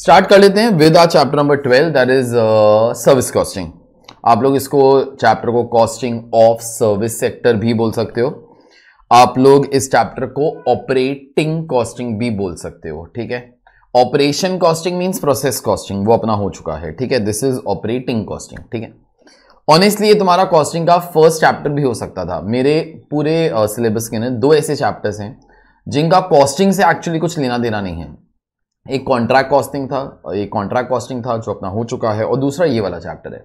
Start कर लेते हैं with chapter number twelve that is service costing आप लोग इसको चैप्टर को कॉस्टिंग ऑफ सर्विस सेक्टर भी बोल सकते हो आप लोग इस चैप्टर को ऑपरेटिंग कॉस्टिंग भी बोल सकते हो ठीक है operation costing means process costing वो अपना हो चुका है ठीक है दिस इज ऑपरेटिंग कॉस्टिंग ठीक है ऑनेस्टली ये तुम्हारा कॉस्टिंग का फर्स्ट चैप्टर भी हो सकता था मेरे पूरे सिलेबस uh, के ना दो ऐसे चैप्टर्स हैं जिनका कॉस्टिंग से एक्चुअली कुछ लेना देना नहीं है एक कॉन्ट्रैक्ट कॉस्टिंग था एक कॉन्ट्रैक्ट कॉस्टिंग था जो अपना हो चुका है और दूसरा ये वाला चैप्टर है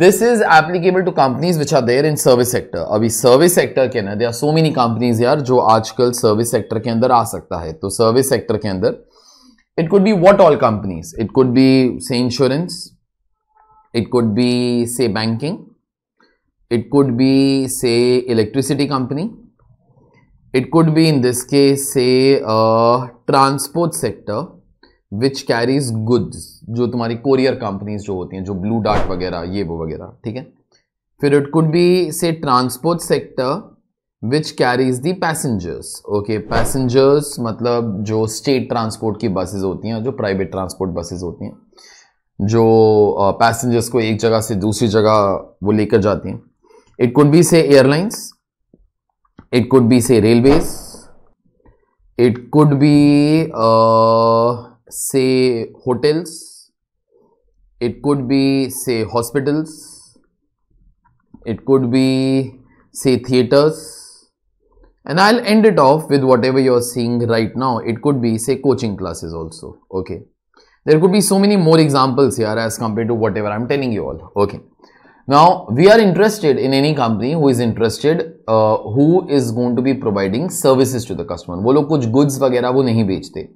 this is applicable to companies which are there in service sector अभी सर्विस सेक्टर के अंदर आर सो मेनी कंपनीज यार जो आजकल सर्विस सेक्टर के अंदर आ सकता है तो सर्विस सेक्टर के अंदर it could be what all companies it could be say insurance it could be say banking it could be say electricity company it could be in this case say transport sector which carries goods जो तुम्हारी courier companies जो होती हैं जो blue dart वगैरह ये वो वगैरह ठीक है फिर it could be say transport sector which carries the passengers okay passengers मतलब जो स्टेट ट्रांसपोर्ट की बसेज होती हैं जो प्राइवेट ट्रांसपोर्ट बसेज होती हैं जो पैसेंजर्स को एक जगह से दूसरी जगह वो लेकर जाती हैं it could be say airlines it could be say railways it could be say hotels it could be say hospitals it could be say theaters and i'll end it off with whatever you're seeing right now it could be say coaching classes also okay there could be so many more examples here as compared to whatever i'm telling you all okay now we are interested in any company who is interested uh, who is going to be providing services to the customer वो लोग कुछ goods वगैरह वो नहीं बेचते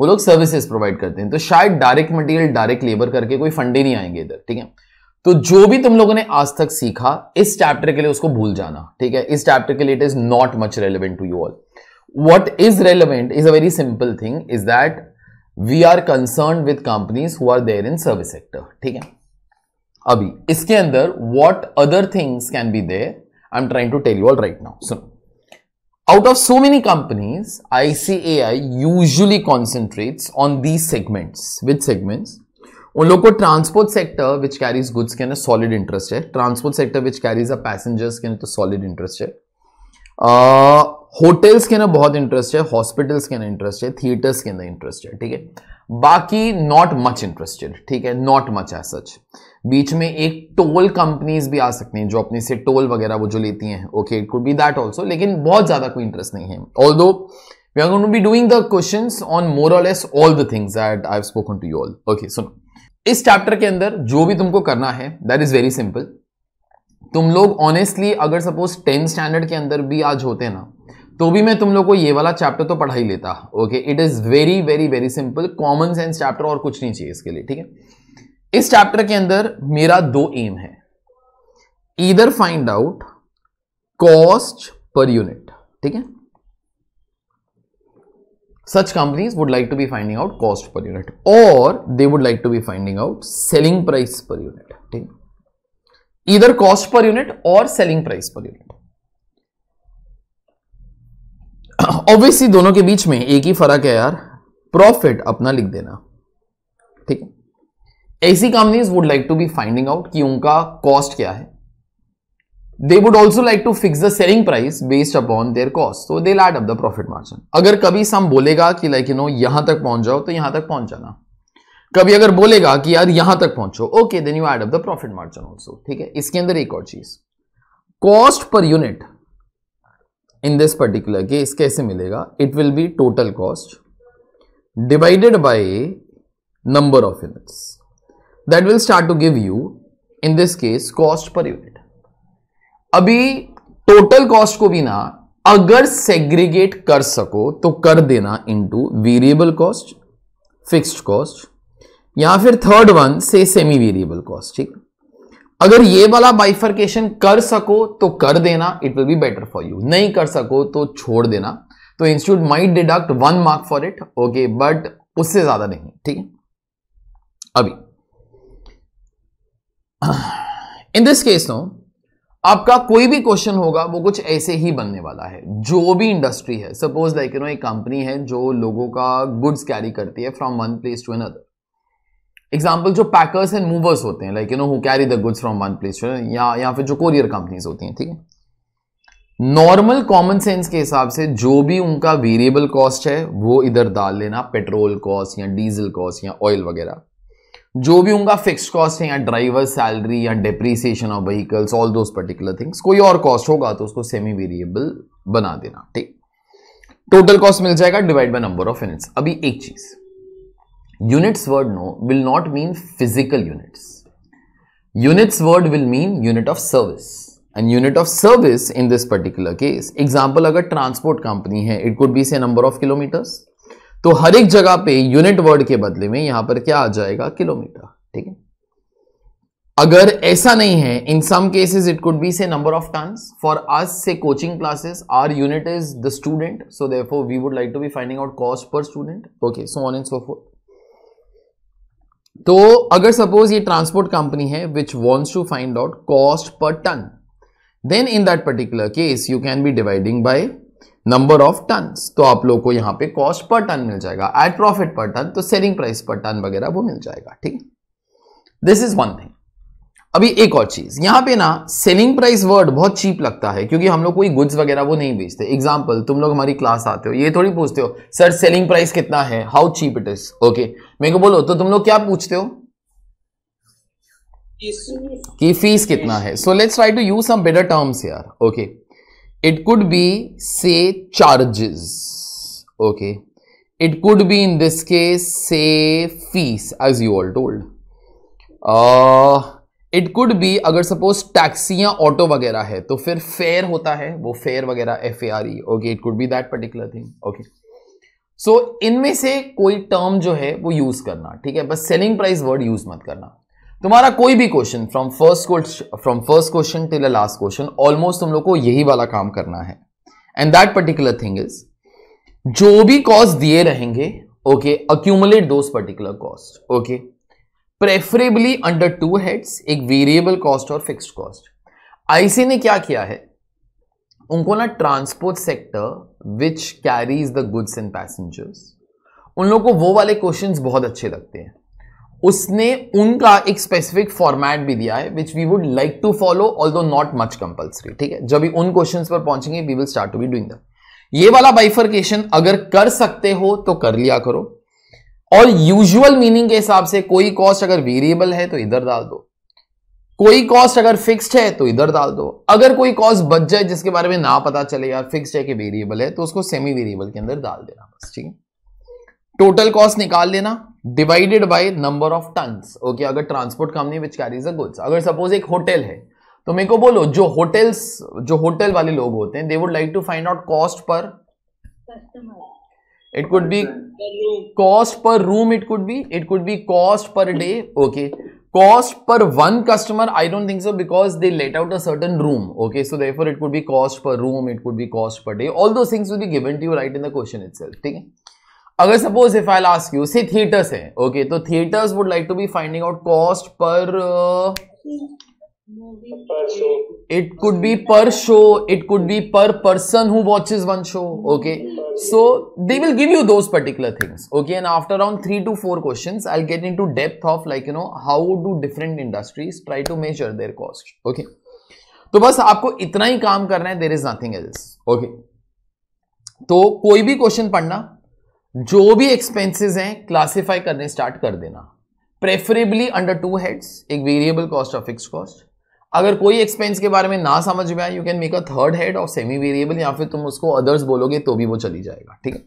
वो लोग services provide करते हैं तो शायद डायरेक्ट मटेरियल डायरेक्ट लेबर करके कोई फंडे नहीं आएंगे इधर ठीक है तो जो भी तुम लोगों ने आज तक सीखा इस चैप्टर के लिए उसको भूल जाना ठीक है इस चैप्टर के लिए it is not much relevant to you all what is relevant is a very simple thing is that we are concern with companies who are there in service sector ठीक है अभी इसके अंदर what other things can be there I am trying to tell you all right now सुनो Out of so many companies, ICAI usually concentrates on these segments. Which segments? उन लोग को transport sector which carries goods के अंदर solid interest है transport sector which carries a passengers के अंदर तो सॉलिड इंटरेस्ट है होटल्स के अंदर बहुत इंटरेस्ट है हॉस्पिटल्स के अंदर इंटरेस्ट है थिएटर्स के अंदर इंटरेस्ट है ठीक है बाकी नॉट मच इंटरेस्टेड ठीक है नॉट मच एज सच बीच में एक टोल कंपनीज भी आ सकती हैं जो अपने से टोल वगैरह वो जो लेती हैं okay it could be that also लेकिन बहुत ज़्यादा कोई इंटरेस्ट नहीं है although we are going to be doing the question on more or less all the things that I have spoken to you all okay सुनो इस chapter के अंदर जो भी तुमको करना है दैट इज़ वेरी सिंपल तुम लोग ऑनेस्टली अगर सपोज टेंथ स्टैंडर्ड के अंदर भी आज होते ना तो भी मैं तुम लोग को ये वाला चैप्टर तो पढ़ा ही लेता okay it is very very very simple common sense chapter और कुछ नहीं चाहिए इसके लिए ठीक है इस चैप्टर के अंदर मेरा दो एम है इधर find out cost per unit ठीक है such companies would like to be finding out cost per unit और they would like to be finding out selling price per unit ठीक है इधर कॉस्ट पर यूनिट और selling price per unit obviously दोनों के बीच में एक ही फर्क है यार प्रॉफिट अपना लिख देना ऐसी companies would like to be finding out कि उनका कॉस्ट क्या है they would also like to fix the selling price based upon their cost तो they add up the profit margin अगर कभी सम बोलेगा कि लाइक यू नो यहां तक पहुंच जाओ तो यहां तक पहुंच जाना कभी अगर बोलेगा कि यार यहां तक पहुंचो okay then you add up the profit margin also ठीक है इसके अंदर एक और चीज cost per unit in this particular case कैसे मिलेगा it will be total cost divided by number of units that will start to give you in this case cost per unit अभी टोटल कॉस्ट को भी ना अगर segregate कर सको तो कर देना into variable cost fixed cost या फिर third one say semi variable cost ठीक अगर ये वाला बाइफर्केशन कर सको तो कर देना it will be better for you नहीं कर सको तो छोड़ देना तो institute might deduct one mark for it okay but उससे ज्यादा नहीं ठीक है अभी इन दिस केस नो आपका कोई भी क्वेश्चन होगा वो कुछ ऐसे ही बनने वाला है जो भी इंडस्ट्री है सपोज लाइक यू नो एक कंपनी है जो लोगों का गुड्स कैरी करती है from one place to another example जो पैकर्स एंड मूवर्स होते हैं like you know who carry the goods from one place या या फिर जो कोरियर कंपनीज होती हैं ठीक है नॉर्मल कॉमन सेंस के हिसाब से जो भी उनका वेरिएबल कॉस्ट है वो इधर डाल लेना पेट्रोल कॉस्ट या डीजल कॉस्ट या ऑयल वगैरह जो भी उनका फिक्स कॉस्ट है या ड्राइवर सैलरी या depreciation of vehicles although particular things कोई और कॉस्ट होगा तो उसको सेमी वेरिएबल बना देना ठीक टोटल कॉस्ट मिल जाएगा divide by number of units अभी एक चीज units word no will not mean physical units units word will mean unit of service and unit of service in this particular case example अगर transport company है it could be say number of kilometres तो हर एक जगह पे unit word के बदले में यहां पर क्या आ जाएगा किलोमीटर ठीक है अगर ऐसा नहीं है in some cases it could be say number of ton for us say coaching classes our unit is the student so they we would like to be finding out cost per student okay so on and so forth तो अगर suppose ये transport company है which wants to find out cost per ton then in that particular case you can be dividing by number of ton तो आप लोग को यहाँ पे कॉस्ट पर टन मिल जाएगा एट प्रॉफिट पर टन तो सेलिंग प्राइस पर टन वगैरह वो मिल जाएगा ठीक दिस इज वन थिंग अभी एक और चीज यहाँ पे ना सेलिंग प्राइस वर्ड बहुत चीप लगता है क्योंकि हम लोग कोई गुड्स वगैरह वो नहीं बेचते एग्जाम्पल तुम लोग हमारी क्लास आते हो ये थोड़ी पूछते हो सर सेलिंग प्राइस कितना है how cheap it is okay मेरे को बोलो तो तुम लोग क्या पूछते हो कि फीस कितना है so let's try to use some better terms यार okay okay. It could be say charges okay it could be in this case say fees as you all told it could be अगर suppose taxi या auto वगैरह है तो फिर fair होता है वो फेयर वगैरह F A R E okay it could be that particular thing okay so इनमें से कोई टर्म जो है वो यूज करना ठीक है बस सेलिंग प्राइस वर्ड यूज मत करना तुम्हारा कोई भी question from first question from first question till a last question almost तुम लोग को यही वाला काम करना है and that particular thing is जो भी कॉस्ट दिए रहेंगे okay accumulate those particular cost okay preferably under two heads एक वेरिएबल कॉस्ट और फिक्स्ड कॉस्ट आईसी ने क्या किया है उनको ना transport sector which carries the goods and passengers उन लोगों को वो वाले क्वेश्चंस बहुत अच्छे लगते हैं उसने उनका एक स्पेसिफिक फॉर्मेट भी दिया है which we would like to follow although not much compulsory ठीक है जब भी उन क्वेश्चन पर पहुंचेंगे we will start to be doing that ये वाला बाइफर्केशन अगर कर सकते हो तो कर लिया करो और यूजुअल मीनिंग के हिसाब से कोई कॉस्ट अगर वेरिएबल है तो इधर डाल दो कोई कॉस्ट अगर फिक्स्ड है तो इधर डाल दो अगर कोई कॉस्ट बच जाए जिसके बारे में ना पता चले यार फिक्स्ड है कि वेरिएबल है तो उसको सेमी वेरिएबल के अंदर डाल देना बस ठीक है टोटल कॉस्ट निकाल लेना divided by number of tons okay अगर transport company which carries a goods अगर सपोज एक होटल है तो मेरे को बोलो जो होटल्स जो होटल वाले लोग होते हैं they would like to find out cost per it could be cost per room it could be it could be cost per day okay cost per one customer I don't think so because they let out a certain room okay so there it could be cost per room it could be cost per day although things will be given to write in the question it ठीक है अगर suppose if I last you say theatres है okay तो theatres would like to be finding out cost per it could be per show it could be per person who watches one show okay so they will give you those particular things okay and after around three two four question I get into depth of like you know how do different industries try to measure there cost okay तो बस आपको इतना ही काम करना है there is nothing else okay तो कोई भी क्वेश्चन पढ़ना जो भी एक्सपेंसेस हैं क्लासिफाई करने स्टार्ट कर देना प्रेफरेबली अंडर टू हेड्स एक वेरिएबल कॉस्ट और फिक्स कॉस्ट अगर कोई एक्सपेंस के बारे में ना समझ में आए you can make a third head और सेमी वेरिएबल या फिर तुम उसको अदर्स बोलोगे तो भी वो चली जाएगा ठीक है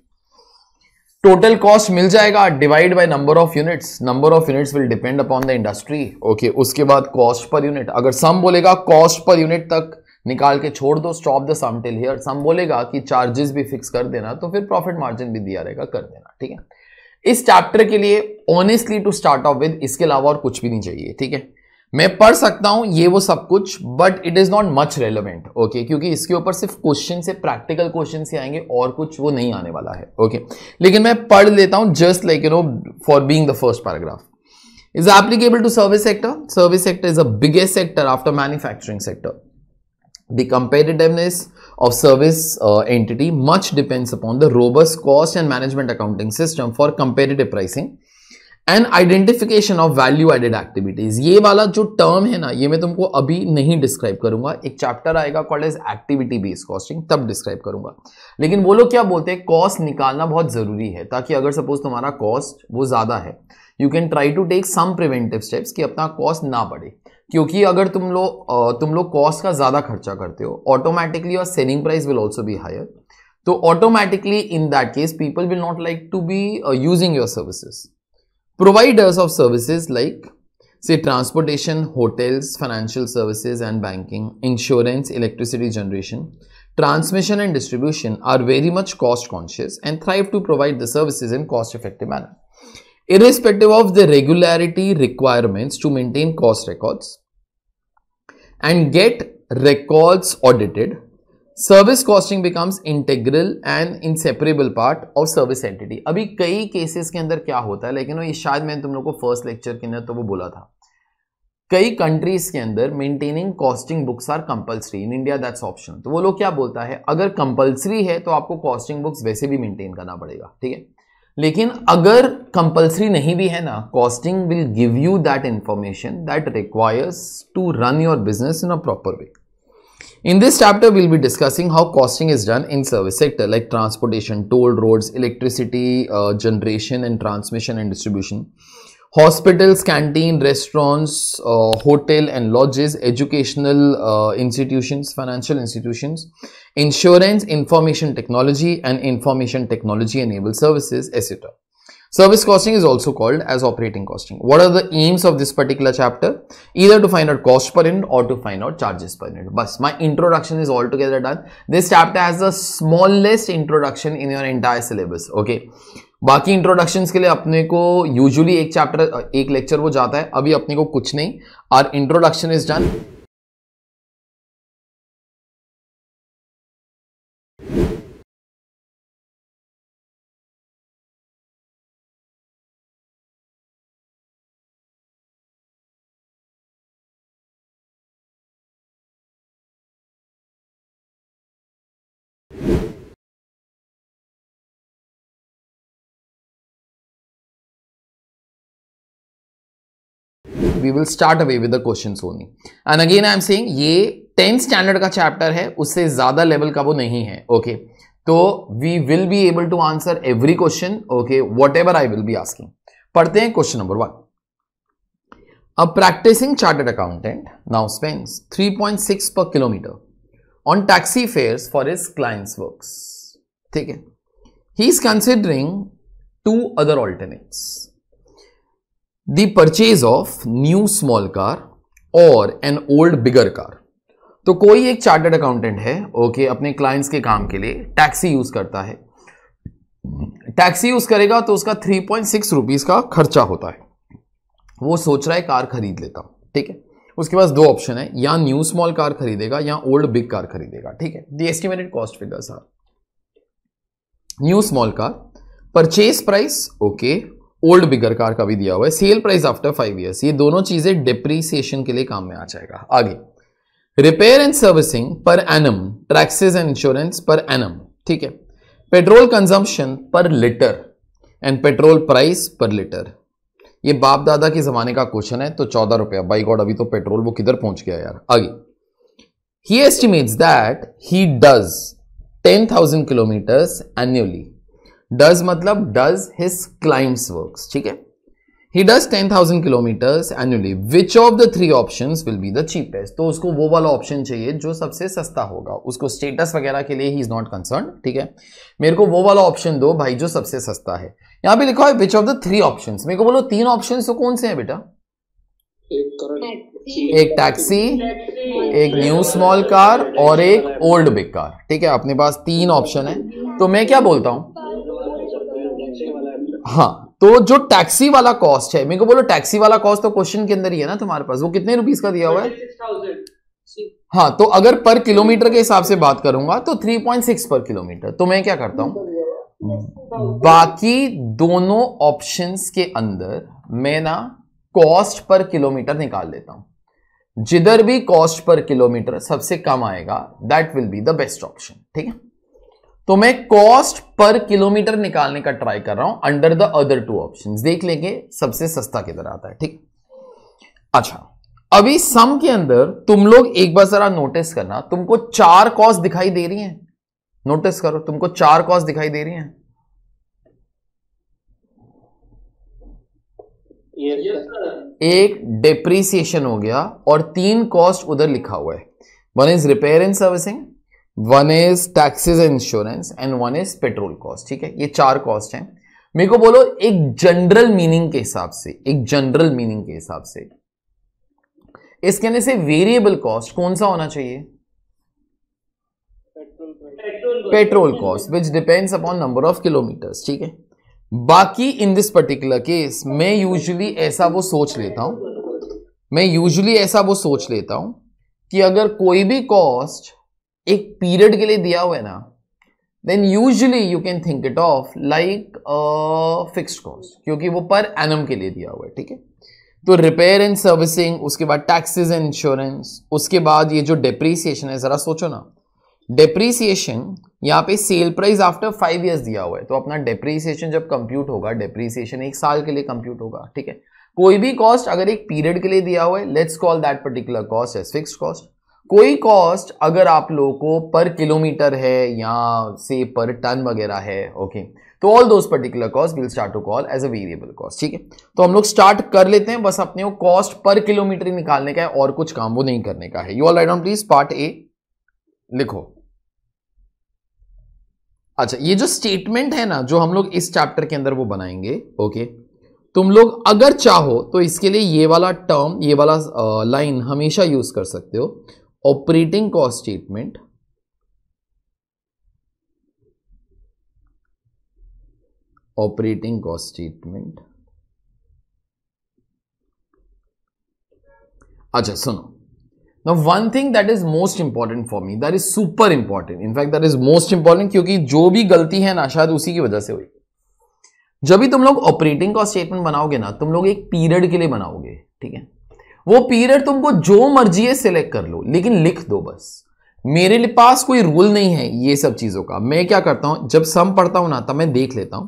टोटल कॉस्ट मिल जाएगा divide by number of units number of units will depend upon the industry okay उसके बाद कॉस्ट पर यूनिट अगर सम बोलेगा कॉस्ट पर यूनिट तक निकाल के छोड़ दो stop the sum till here some बोलेगा कि चार्जेस भी फिक्स कर देना तो फिर प्रॉफिट मार्जिन भी दिया रहेगा कर देना ठीक है इस चैप्टर के लिए honestly to start off with इसके अलावा और कुछ भी नहीं चाहिए ठीक है मैं पढ़ सकता हूं ये वो सब कुछ but it is not much relevant okay क्योंकि इसके ऊपर सिर्फ क्वेश्चन से प्रैक्टिकल क्वेश्चन से आएंगे और कुछ वो नहीं आने वाला है ओके okay. लेकिन मैं पढ़ लेता हूं just like you know for being the first paragraph is applicable to service sector service sector is a biggest sector after manufacturing sector The competitiveness of service uh, entity much depends upon the robust cost and management accounting system for competitive pricing and identification of value added activities ये वाला जो term है ना ये मैं तुमको अभी नहीं डिस्क्राइब करूंगा एक चैप्टर आएगा called as activity based costing तब डिस्क्राइब करूंगा लेकिन वो लोग क्या बोलते हैं कॉस्ट निकालना बहुत जरूरी है ताकि अगर सपोज तुम्हारा कॉस्ट वो ज्यादा है you can try to take some preventive steps कि अपना कॉस्ट ना बढ़े क्योंकि अगर तुम लोग तुम लोग कॉस्ट का ज़्यादा खर्चा करते हो ऑटोमेटिकली और सेलिंग प्राइस विल ऑल्सो भी हायर तो automatically in that case people will not like to be using your services providers of services like say transportation hotels financial services and banking insurance electricity generation transmission and distribution are very much cost conscious and thrive to provide the services in cost effective manner irrespective of the regularity requirements to maintain cost records and get records audited, service costing becomes integral and inseparable part of service entity. abhi kai cases ke andar kya hota hai lekin ye shayad मैंने tum logo को first lecture के अंदर तो वो बोला था कई countries के अंदर maintaining costing books are compulsory in India that's option तो वो लोग क्या बोलता है अगर कंपलसरी है तो आपको कॉस्टिंग बुक्स वैसे भी मेंटेन करना पड़ेगा ठीक है लेकिन अगर कंपलसरी नहीं भी है ना costing will give you that information that requires to run your business in a proper way in this chapter will be discussing how costing is done in service sector like transportation toll road electricity generation and transmission and distribution hospitals canteen restaurants hotel and lodges educational institution financial institution insurance, information technology and information technology enabled services, etc. Service costing is also called as operating costing. What are the aims of this particular chapter? Either to find out cost per unit or to find out charges per unit. But my introduction is altogether done. This chapter has the smallest introduction in your entire syllabus. Okay. बाकी introductions के लिए अपने को usually एक chapter एक lecture वो जाता है अभी अपने को कुछ नहीं are introduction is done we will start away with the question only and again I am saying ये टेंथ स्टैंडर्ड का चैप्टर है उससे ज़्यादा लेवल का वो नहीं है ओके okay? तो we will be able to answer every question okay whatever I will be asking पढ़ते हैं question number one A practicing chartered accountant now spends 3.6 per kilometer on taxi fares for his clients' works. ठीक है He is considering two other alternates. The purchase of new small car और an old bigger car तो कोई एक chartered accountant है okay अपने clients के काम के लिए टैक्सी यूज करता है टैक्सी यूज करेगा तो उसका थ्री पॉइंट सिक्स रुपीज का खर्चा होता है वो सोच रहा है कार खरीद लेता हूं ठीक है उसके पास दो ऑप्शन है या न्यू स्मॉल कार खरीदेगा या ओल्ड बिग कार खरीदेगा ठीक है the estimated cost figures are new small car purchase price okay old bigger car का भी दिया हुआ है sale price after five years ये दोनों चीजें डिप्रीसिएशन के लिए काम में आ जाएगा आगे repair and servicing per annum taxes and insurance per annum ठीक है petrol consumption per litre and petrol price per litre ये बाप दादा के जमाने का क्वेश्चन है तो चौदह रुपया बाई गॉड अभी तो पेट्रोल वो किधर पहुंच गया यार आगे ही estimates that he does ten thousand kilometres annually does मतलब डज हिज क्लाइंट्स वर्क ठीक है he does ten thousand kilometres annually which of the three option will be the cheapest तो उसको वो वाला ऑप्शन चाहिए जो सबसे सस्ता होगा उसको स्टेटस वगैरह के लिए ही इज नॉट कंसर्न ठीक है मेरे को वो वाला ऑप्शन दो भाई जो सबसे सस्ता है यहाँ पे लिखा है which of the three option मेरे को बोलो तीन ऑप्शन तो कौन से हैं बेटा एक टैक्सी तो एक न्यू स्मॉल कार और एक ओल्ड बिग कार ठीक है अपने पास तीन ऑप्शन है तो मैं क्या बोलता हूँ हाँ तो जो टैक्सी वाला कॉस्ट है मेरे को बोलो टैक्सी वाला कॉस्ट तो क्वेश्चन के अंदर ही है ना तुम्हारे पास वो कितने रुपीज का दिया हुआ है हाँ तो अगर पर किलोमीटर के हिसाब से बात करूंगा तो 3.6 पर किलोमीटर तो मैं क्या करता हूं बाकी दोनों ऑप्शंस के अंदर मैं ना कॉस्ट पर किलोमीटर निकाल लेता हूं जिधर भी कॉस्ट पर किलोमीटर सबसे कम आएगा that will be the best option ठीक है तो मैं कॉस्ट पर किलोमीटर निकालने का ट्राई कर रहा हूं under the other two option देख लेंगे सबसे सस्ता किधर आता है ठीक अच्छा अभी सम के अंदर तुम लोग एक बार जरा नोटिस करना तुमको चार कॉस्ट दिखाई दे रही है नोटिस करो तुमको चार कॉस्ट दिखाई दे रही है एक डिप्रीसिएशन हो गया और तीन कॉस्ट उधर लिखा हुआ है one is repair and servicing one is taxes insurance and one is petrol cost ठीक है ये चार कॉस्ट हैं मेरे को बोलो एक जनरल मीनिंग के हिसाब से एक जनरल मीनिंग के हिसाब से इसके अंदर से वेरिएबल कॉस्ट कौन सा होना चाहिए petrol cost which depends upon number of kilometres ठीक है बाकी इन दिस पर्टिकुलर केस मैं यूजुअली ऐसा वो सोच लेता हूं मैं यूजुअली ऐसा वो सोच लेता हूं कि अगर कोई भी कॉस्ट एक पीरियड के लिए दिया हुआ है ना then usually you can think it of like fixed cost क्योंकि वो पर एनम के लिए दिया हुआ है ठीक है तो रिपेयर एंड सर्विसिंग उसके बाद टैक्सेस एंड इंश्योरेंस उसके बाद ये जो डिप्रीसिएशन है ज़रा सोचो ना डिप्रीसिएशन यहाँ पे sale price after five years दिया हुआ है तो अपना डिप्रीसिएशन जब कंप्यूट होगा डिप्रीसिएशन एक साल के लिए कंप्यूट होगा ठीक है कोई भी कॉस्ट अगर एक पीरियड के लिए दिया हुआ है let's call that particular cost as fix cost कोई कॉस्ट अगर आप लोगों को पर किलोमीटर है या से पर टन वगैरह है ओके तो all those particular cost will start to call as a variable cost ठीक है तो हम लोग स्टार्ट कर लेते हैं बस अपने कॉस्ट पर किलोमीटर निकालने का है और कुछ काम वो नहीं करने का है you all write on please part A लिखो अच्छा ये जो स्टेटमेंट है ना जो हम लोग इस चैप्टर के अंदर वो बनाएंगे ओके तुम लोग अगर चाहो तो इसके लिए ये वाला टर्म ये वाला लाइन हमेशा यूज कर सकते हो operating cost statement operating cost statement अच्छा सुनो one thing that is most important for me that is super important in fact that is most important क्योंकि जो भी गलती है ना शायद उसी की वजह से हुई जब भी तुम लोग ऑपरेटिंग कॉस्ट स्टेटमेंट बनाओगे ना तुम लोग एक पीरियड के लिए बनाओगे ठीक है वो पीरियड तुमको जो मर्जी है सिलेक्ट कर लो लेकिन लिख दो बस मेरे पास कोई रूल नहीं है ये सब चीजों का मैं क्या करता हूं जब सम पढ़ता हूं ना तब मैं देख लेता हूं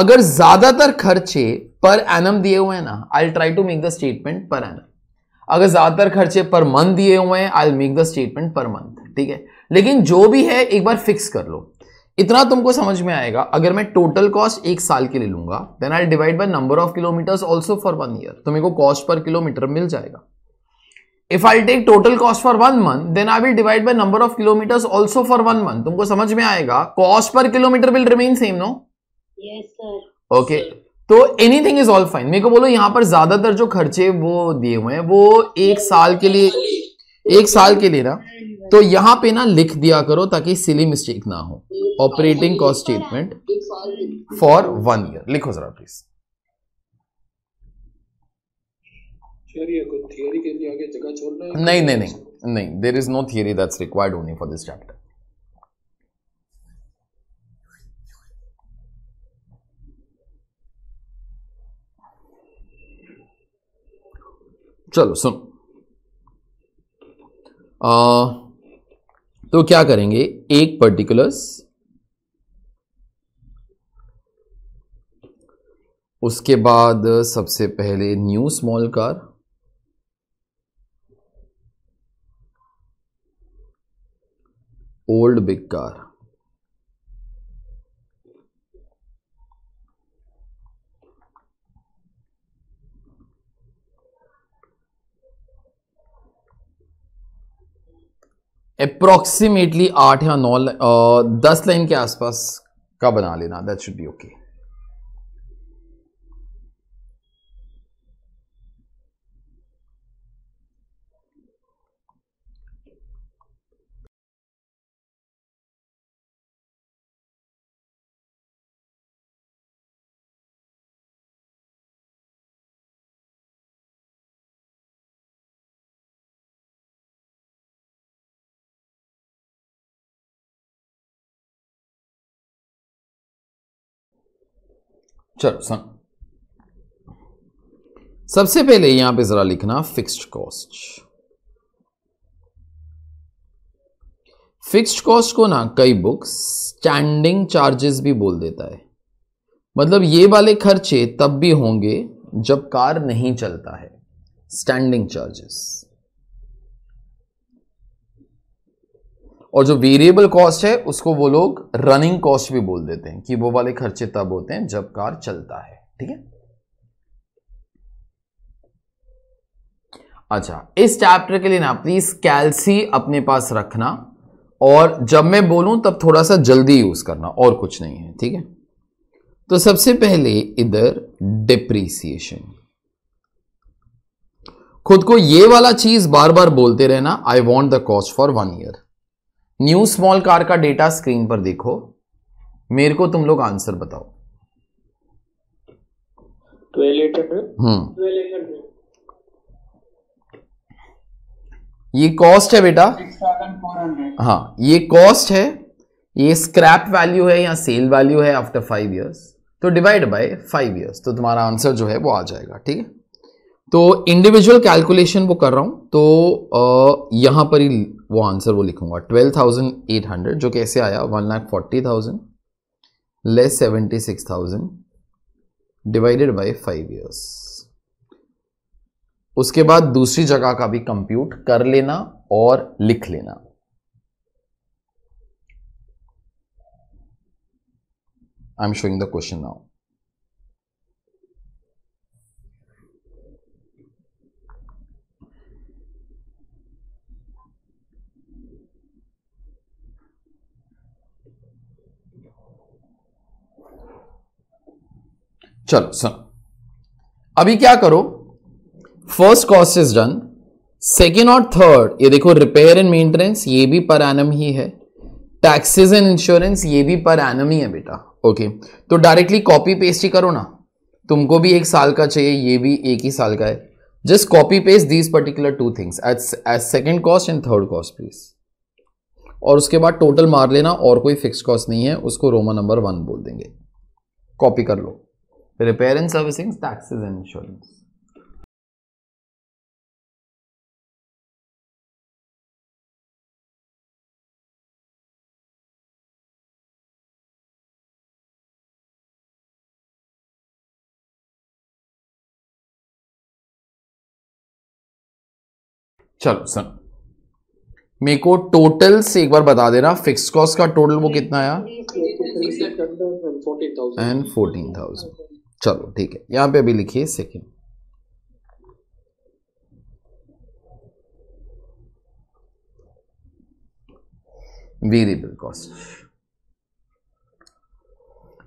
अगर ज्यादातर खर्चे पर एनम दिए हुए हैं ना I try to make the statement per annum अगर ज्यादातर खर्चे पर मंथ दिए हुए हैं I make the statement per month ठीक है लेकिन जो भी है एक बार फिक्स कर लो इतना तुमको समझ में आएगा अगर मैं टोटल कॉस्ट एक साल के लिए लूंगा then I divide by number of kilometres also for one year तो मेरे को कॉस्ट पर किलोमीटर मिल जाएगा if I take total cost for one month then I will divide by number of kilometres also for one month तुमको समझ में आएगा cost per kilometre will remain same no okay तो anything is all fine मेरे को बोलो यहां पर ज्यादातर जो खर्चे वो दिए हुए हैं वो एक साल के लिए एक साल के लिए ना तो यहाँ पे ना लिख दिया करो ताकि सिली मिस्टेक ना हो operating cost statement for one year लिखो जरा प्लीज नहीं नहीं नहीं नहीं there is no theory that's required only for this chapter चलो सुन आ, तो क्या करेंगे एक पर्टिकुलर्स उसके बाद सबसे पहले new small car old big car approximately आठ या नौ दस लाइन के आसपास का बना लेना दैट शुड बी ओके चलो सन सबसे पहले यहां पे जरा लिखना फिक्स्ड कॉस्ट फिक्स्ड कॉस्ट को ना कई बुक्स स्टैंडिंग चार्जेस भी बोल देता है मतलब ये वाले खर्चे तब भी होंगे जब कार नहीं चलता है स्टैंडिंग चार्जेस और जो वेरिएबल कॉस्ट है उसको वो लोग रनिंग कॉस्ट भी बोल देते हैं कि वो वाले खर्चे तब होते हैं जब कार चलता है ठीक है अच्छा इस चैप्टर के लिए ना प्लीज कैलसी अपने पास रखना और जब मैं बोलूं तब थोड़ा सा जल्दी यूज करना और कुछ नहीं है ठीक है तो सबसे पहले इधर डिप्रीसिएशन खुद को ये वाला चीज बार बार बोलते रहना I want the cost for one year new small car का डेटा स्क्रीन पर देखो मेरे को तुम लोग आंसर बताओ हम्म। ये कॉस्ट है बेटा हाँ ये कॉस्ट है ये स्क्रैप वैल्यू है या सेल वैल्यू है आफ्टर फाइव ईयर्स तो डिवाइड बाय फाइव ईयर्स तो तुम्हारा आंसर जो है वो आ जाएगा ठीक है तो इंडिविजुअल कैलकुलेशन वो कर रहा हूं तो यहां पर ही वो आंसर वो लिखूंगा ट्वेल्व थाउजेंड एट हंड्रेड जो कैसे आया one lakh forty thousand less seventy six thousand divided by five years उसके बाद दूसरी जगह का भी कंप्यूट कर लेना और लिख लेना I am showing the question now चलो सुन अभी क्या करो first cost is done second और थर्ड ये देखो रिपेयर एंड मेंटेनेंस ये भी पर एनम ही है टैक्सेस एंड इंश्योरेंस ये भी पर एनम ही है बेटा ओके तो डायरेक्टली कॉपी पेस्ट ही करो ना तुमको भी एक साल का चाहिए ये भी एक ही साल का है just copy paste these particular two things as second cost and third cost please और उसके बाद टोटल मार लेना और कोई फिक्स कॉस्ट नहीं है उसको रोमा नंबर वन बोल देंगे कॉपी कर लो repair and servicing taxes and insurance चलो सर मेरे को टोटल से एक बार बता देना फिक्स कॉस्ट का टोटल वो कितना आया एंड फोर्टीन थाउजेंड चलो ठीक है यहां पे अभी लिखिए second variable cost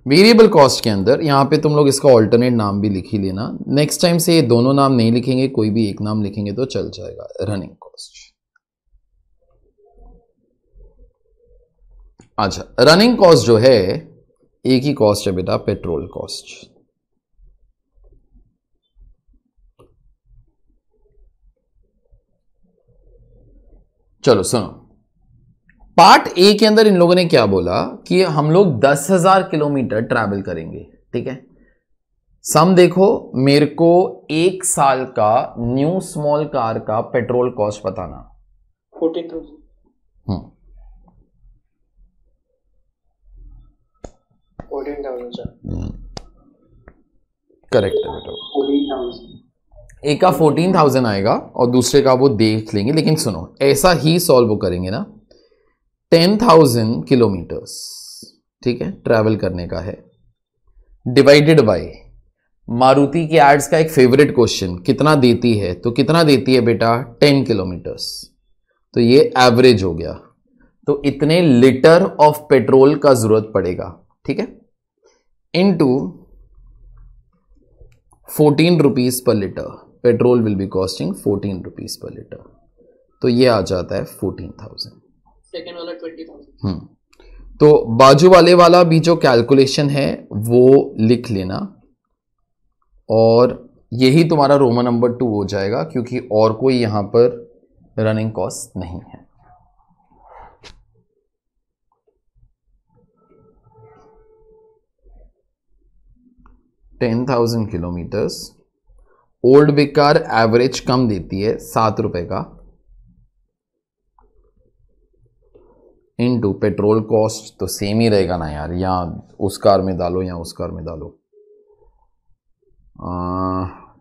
variable cost के अंदर यहाँ पे तुम लोग इसका ऑल्टरनेट नाम भी लिख ही लेना नेक्स्ट टाइम से ये दोनों नाम नहीं लिखेंगे कोई भी एक नाम लिखेंगे तो चल जाएगा रनिंग कॉस्ट अच्छा रनिंग कॉस्ट जो है एक ही कॉस्ट है बेटा पेट्रोल कॉस्ट चलो सुनो पार्ट ए के अंदर इन लोगों ने क्या बोला कि हम लोग दस हजार किलोमीटर ट्रैवल करेंगे ठीक है सम देखो मेरे को एक साल का न्यू स्मॉल कार का पेट्रोल कॉस्ट बताना फोर्टीन थाउजेंड करेक्ट है बेटा एक का फोर्टीन थाउजेंड आएगा और दूसरे का वो देख लेंगे लेकिन सुनो ऐसा ही सॉल्व वो करेंगे ना टेन थाउजेंड किलोमीटर्स ठीक है ट्रैवल करने का है डिवाइडेड बाय मारुति के एड्स का एक फेवरेट क्वेश्चन कितना देती है तो कितना देती है बेटा टेन किलोमीटर्स तो ये एवरेज हो गया तो इतने लीटर ऑफ पेट्रोल का जरूरत पड़ेगा ठीक है into fourteen rupees per litre petrol will be costing fourteen rupees per litre तो ये आ जाता है फोर्टीन थाउजेंड सेकेंड वाला ट्वेंटी थाउजेंड हम्म। तो बाजू वाले वाला भी जो कैलकुलेशन है वो लिख लेना और यही तुम्हारा रोमन नंबर टू हो जाएगा क्योंकि और कोई यहां पर रनिंग कॉस्ट नहीं है ten thousand kilometres old car average कम देती है सात रुपए का इनटू पेट्रोल कॉस्ट तो सेम ही रहेगा ना यार या उस कार में डालो या उस कार में डालो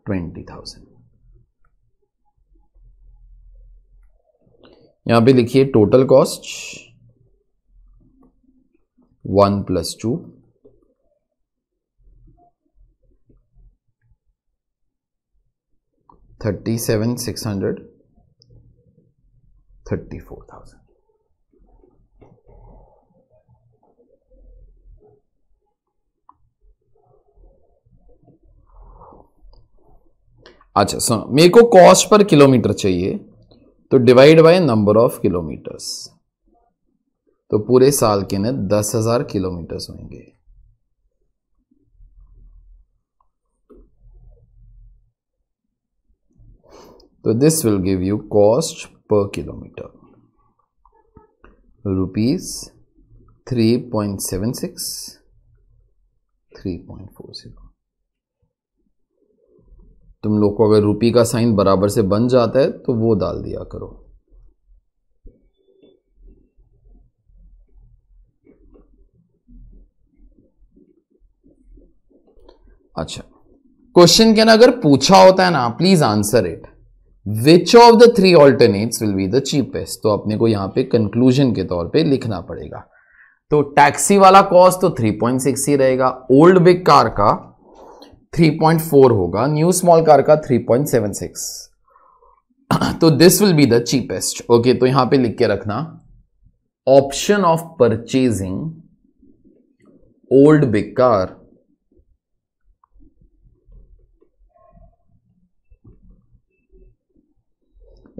ट्वेंटी थाउजेंड यहां पे लिखिए total cost one plus two thirty seven six hundred thirty four thousand अच्छा सुनो मेरे को कॉस्ट पर किलोमीटर चाहिए तो divide by number of kilometres तो पूरे साल के ना दस हजार किलोमीटर्स होंगे तो this will give you cost per kilometre rupees three point seven six three point four zero तुम लोग को अगर रुपी का साइन बराबर से बन जाता है तो वो डाल दिया करो अच्छा क्वेश्चन के ना अगर पूछा होता है ना please answer it which of the three alternates will be the cheapest तो अपने को यहाँ पे कंक्लूजन के तौर पे लिखना पड़ेगा तो टैक्सी वाला कॉस्ट तो 3.6 ही रहेगा ओल्ड बिग कार का 3.4 होगा न्यू स्मॉल कार का 3.76 तो this will be the cheapest okay तो यहां पे लिख के रखना option of purchasing old big car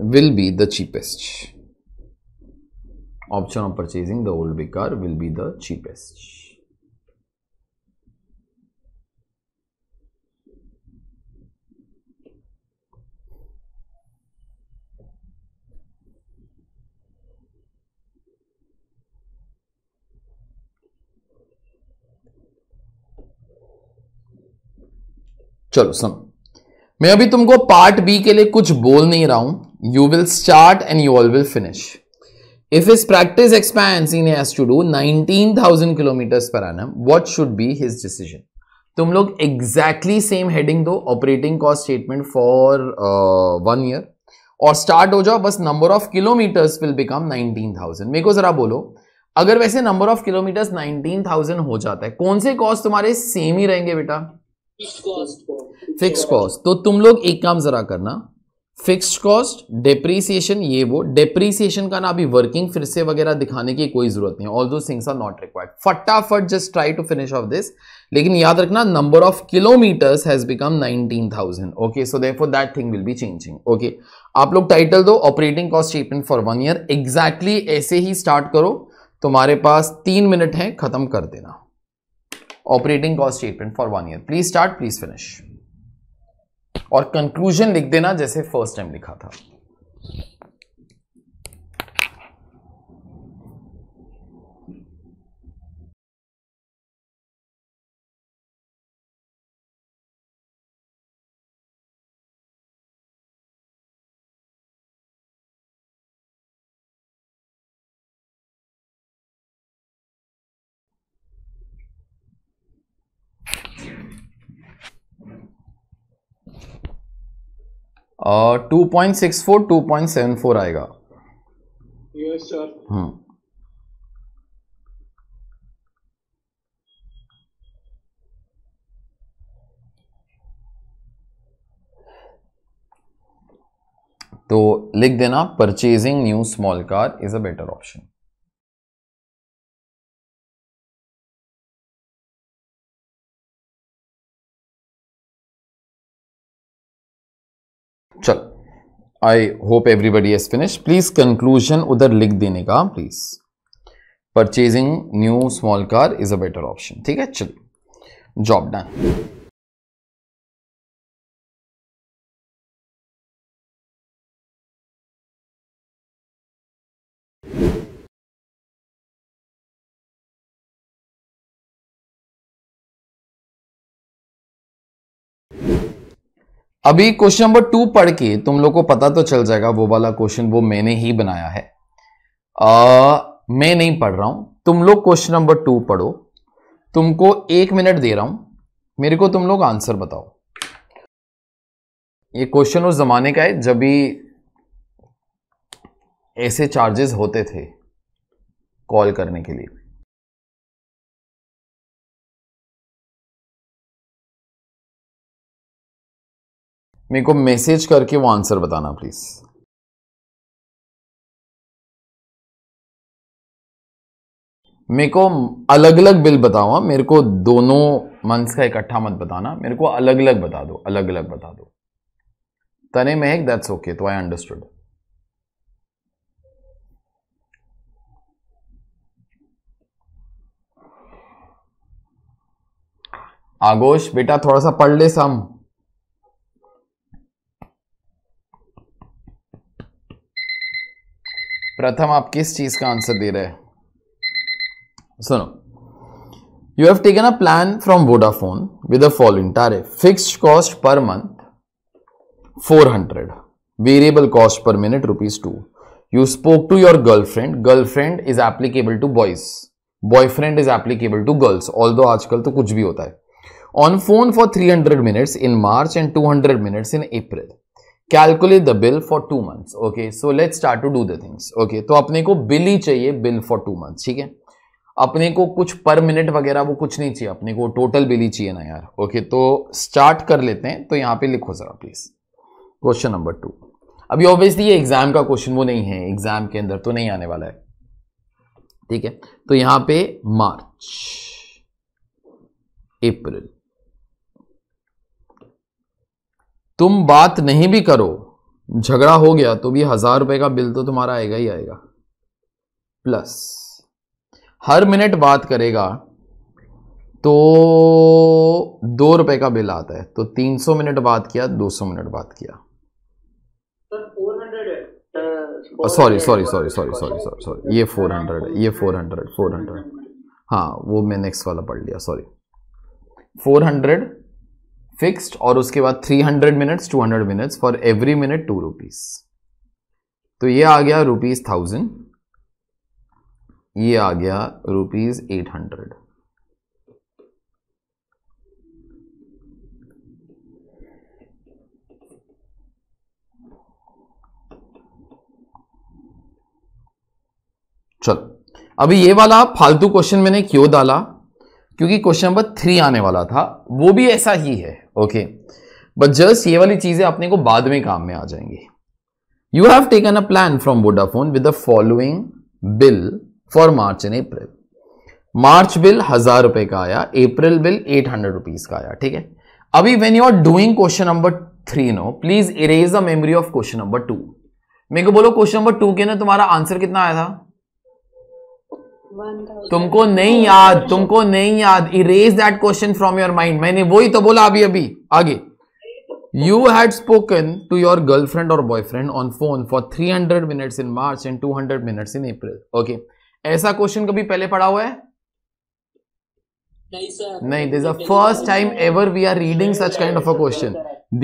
will be the cheapest option of purchasing the old big car will be the cheapest चलो सुन मैं अभी तुमको पार्ट बी के लिए कुछ बोल नहीं रहा हूं You will start and you all will finish. If his practice expansion has to do 19,000 kilometers per annum, what should be his decision? तुम लोग एग्जैक्टली सेम हेडिंग दो operating cost statement for one year और start हो जाओ बस number of kilometres will become 19,000 मेरे को जरा बोलो अगर वैसे नंबर ऑफ किलोमीटर्स 19,000 हो जाता है कौन से कॉस्ट तुम्हारे सेम ही रहेंगे बेटा फिक्स कॉस्ट तो तुम लोग एक काम जरा करना फिक्स्ड कॉस्ट डेप्रीसिएशन ये वो डेप्रीसिएशन का ना अभी वर्किंग फिर से वगैरह दिखाने की कोई जरूरत नहीं although things are not required फटाफट just try to finish off this लेकिन याद रखना number of kilometres has become 19,000 okay so therefore that thing will be changing okay आप लोग टाइटल दो operating cost statement for one year exactly ऐसे ही start करो तुम्हारे पास तीन मिनट है खत्म कर देना operating cost statement for one year please start please finish और कंक्लूजन लिख देना जैसे फर्स्ट टाइम लिखा था फोर 2.64 2.74 आएगा यस सर हम्म तो लिख देना purchasing new small car is a better option चल I hope everybody has finish please conclusion उधर लिख देने का please purchasing new small car is a better option ठीक है चलिए जॉब डन अभी क्वेश्चन नंबर टू पढ़ के तुम लोग को पता तो चल जाएगा वो वाला क्वेश्चन वो मैंने ही बनाया है आ, मैं नहीं पढ़ रहा हूं तुम लोग क्वेश्चन नंबर टू पढ़ो तुमको एक मिनट दे रहा हूं मेरे को तुम लोग आंसर बताओ ये क्वेश्चन उस जमाने का है जब भी ऐसे चार्जेस होते थे कॉल करने के लिए मेरे को मैसेज करके वो आंसर बताना प्लीज़ मेरे को अलग अलग बिल बताओ हाँ। मेरे को दोनों मंथ्स का इकट्ठा मत बताना मेरे को अलग अलग बता दो अलग अलग बता दो तने महक दैट्स ओके तो आई अंडरस्टूड आगोश बेटा थोड़ा सा पढ़ ले सम प्रथम आप किस चीज का आंसर दे रहे हैं सुनो you have taken a plan from Vodafone with following tariff fix cost per month four hundred variable cost per minute rupees two you spoke to your girlfriend girlfriend is applicable to boys boyfriend is applicable to girls although आजकल तो कुछ भी होता है on phone for three hundred minutes in March and two hundred minutes in April calculate the bill for two months okay so let start to do the things okay तो अपने को bill ही चाहिए बिल फॉर टू मंथ्स ठीक है अपने को कुछ पर मिनट वगैरह वो कुछ नहीं चाहिए अपने को टोटल बिल ही चाहिए ना यार ओके तो स्टार्ट कर लेते हैं तो यहाँ पे लिखो जरा प्लीज क्वेश्चन नंबर टू अभी ऑब्वियसली ये एग्जाम का क्वेश्चन वो नहीं है एग्जाम के अंदर तो नहीं आने वाला है ठीक है तो यहां पे मार्च अप्रैल तुम बात नहीं भी करो झगड़ा हो गया तो भी हजार रुपए का बिल तो तुम्हारा आएगा ही आएगा प्लस हर मिनट बात करेगा तो दो रुपए का बिल आता है तो तीन सौ मिनट बात किया दो सौ मिनट बात किया sorry sorry sorry sorry sorry sorry sorry ये फोर हंड्रेड ये फोर हंड्रेड फोर हंड्रेड हाँ वो मैं नेक्स्ट वाला पढ़ लिया सॉरी फोर हंड्रेड फिक्स्ड और उसके बाद 300 minutes 200 minutes for every minute two rupees तो ये आ गया रुपीज थाउजेंड ये आ गया रुपीज एट हंड्रेड चलो अभी ये वाला फालतू क्वेश्चन मैंने क्यों डाला क्योंकि क्वेश्चन नंबर थ्री आने वाला था वो भी ऐसा ही है ओके बट जस्ट ये वाली चीज़ें अपने को बाद में काम में आ जाएंगी you have taken a plan from Vodafone with the following bill for March and April March bill हजार रुपए का आया April bill eight hundred rupees का आया ठीक है अभी when you are doing question number three no please erase the memory of question number two मेरे को बोलो क्वेश्चन नंबर टू के ना तुम्हारा आंसर कितना आया था Oh, तुमको नहीं याद तुमको नहीं याद erase that question from your mind मैंने वही तो बोला अभी अभी आगे you had spoken to your girlfriend और boyfriend on phone for hundred minutes in March and hundred minutes in April okay ऐसा क्वेश्चन कभी पहले पढ़ा हुआ है नहीं this a first time ever we are reading such kind of a question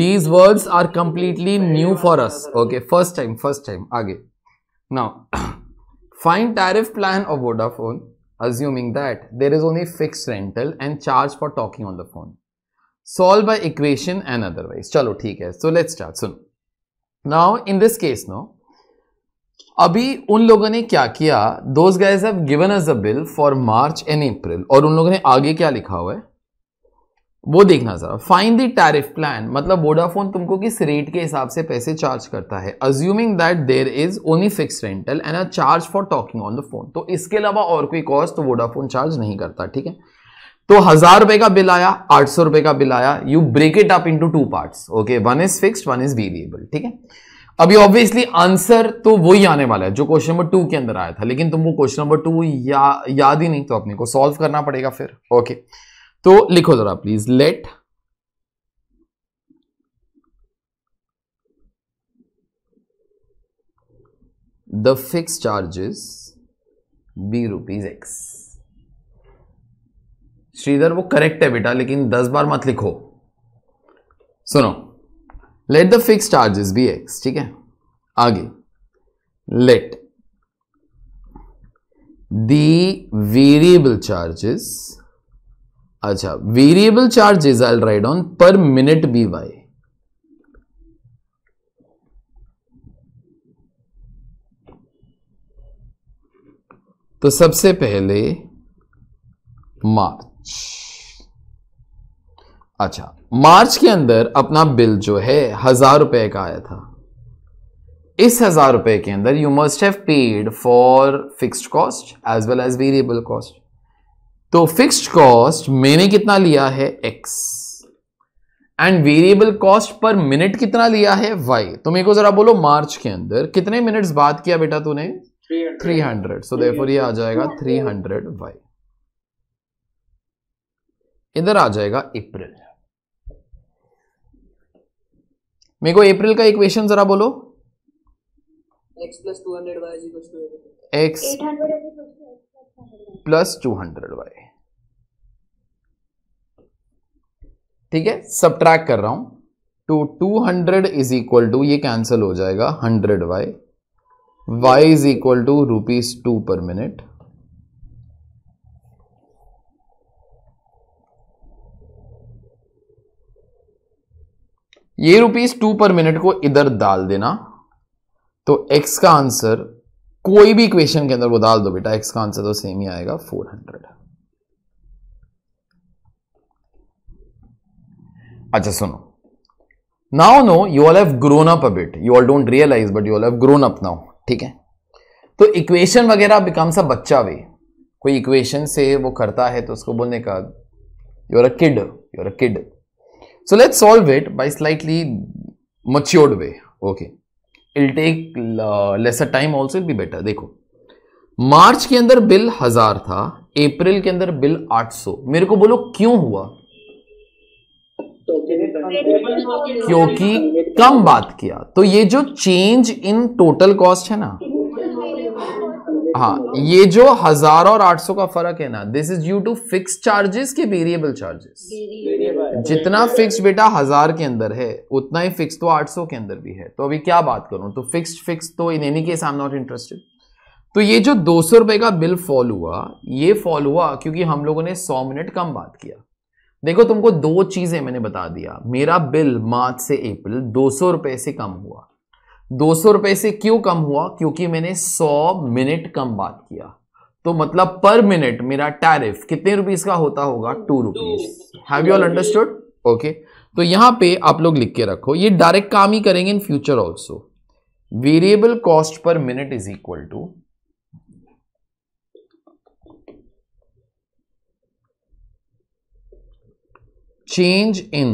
these words are completely new for us okay first time first time आगे now Find tariff plan of Vodafone assuming that there is only fixed rental and charge for talking on the phone. Solve by equation and otherwise. Chalo, theek hai. So let's start. So now in this case, no. अभी उन लोगों ने क्या किया those guys have given us the bill for March and April और उन लोगों ने आगे क्या लिखा हुआ है वो देखना ज़रा फाइन द टैरिफ प्लान मतलब वोडाफोन तुमको किस रेट के हिसाब से पैसे चार्ज करता है assuming that there is only fix rental and a charge for talking on the phone तो इसके अलावा और कोई कॉस्ट वोडाफोन चार्ज नहीं करता ठीक है तो हज़ार रुपए का बिल आया आठ सौ रुपए का बिल आया you break it up into two part okay one is fix one is variable ठीक है अभी ऑब्वियसली आंसर तो वही आने वाला है जो क्वेश्चन नंबर टू के अंदर आया था लेकिन तुमको क्वेश्चन नंबर टू या, याद ही नहीं तो अपने को सॉल्व करना पड़ेगा फिर ओके okay. तो लिखो जरा please let the fix charges be rupees X Shridhar वो करेक्ट है बेटा लेकिन दस बार मत लिखो सुनो let the fix charges be X ठीक है आगे लेट दी वेरिएबल चार्जेस अच्छा variable charges I write on per minute be Y तो सबसे पहले मार्च अच्छा मार्च के अंदर अपना बिल जो है हजार रुपए का आया था इस हजार रुपए के अंदर you must have paid for fixed cost as well as variable cost तो फिक्स्ड कॉस्ट मैंने कितना लिया है X and variable cost per minute कितना लिया है वाई तो मेरे को जरा बोलो मार्च के अंदर कितने मिनट्स बात किया बेटा तूने 300 सो देयरफॉर ये आ जाएगा 300 वाई इधर आ जाएगा अप्रैल मेरे को अप्रैल का इक्वेशन जरा बोलो X plus two hundred X plus two hundred ठीक है सब कर रहा हूं तो 200 हंड्रेड इज इक्वल टू ये कैंसिल हो जाएगा 100 Y Y is equal to rupees two per minute ये रुपीज टू पर मिनट को इधर डाल देना तो एक्स का आंसर कोई भी इक्वेशन के अंदर वो डाल दो बेटा एक्स का आंसर तो सेम ही आएगा 400 अच्छा सुनो now no you all have grown up a bit you all don't realise but you all have grown up now ठीक है तो इक्वेशन वगैरह बिकम्स अ बच्चा वे कोई इक्वेशन से वो करता है तो उसको बोलने का you are a kid you are a kid so let solve it by slightly matured way okay I'll take lesser time also be better देखो मार्च के अंदर बिल हजार था अप्रैल के अंदर बिल आठ सौ मेरे को बोलो क्यों हुआ क्योंकि कम बात किया तो ये जो चेंज इन टोटल कॉस्ट है ना हाँ ये जो हजार और आठ सौ का फर्क है ना this is due to fix charges के वेरिएबल चार्जेस जितना फिक्स बेटा हजार के अंदर है उतना ही फिक्स तो आठ सौ के अंदर भी है तो अभी क्या बात करूं तो फिक्स फिक्स तो in any case I am not interested तो ये जो दो सौ रुपए का बिल फॉल हुआ ये फॉल हुआ क्योंकि हम लोगों ने सौ मिनट कम बात किया देखो तुमको दो चीजें मैंने बता दिया मेरा बिल मार्च से अप्रैल दो सौ रुपए से कम हुआ दो सौ रुपए से क्यों कम हुआ क्योंकि मैंने सौ मिनट कम बात किया तो मतलब पर मिनट मेरा टैरिफ कितने रुपीज का होता होगा two rupees have you all understood okay तो यहां पे आप लोग लिख के रखो ये डायरेक्ट काम ही करेंगे in future also variable cost per minute is equal to change in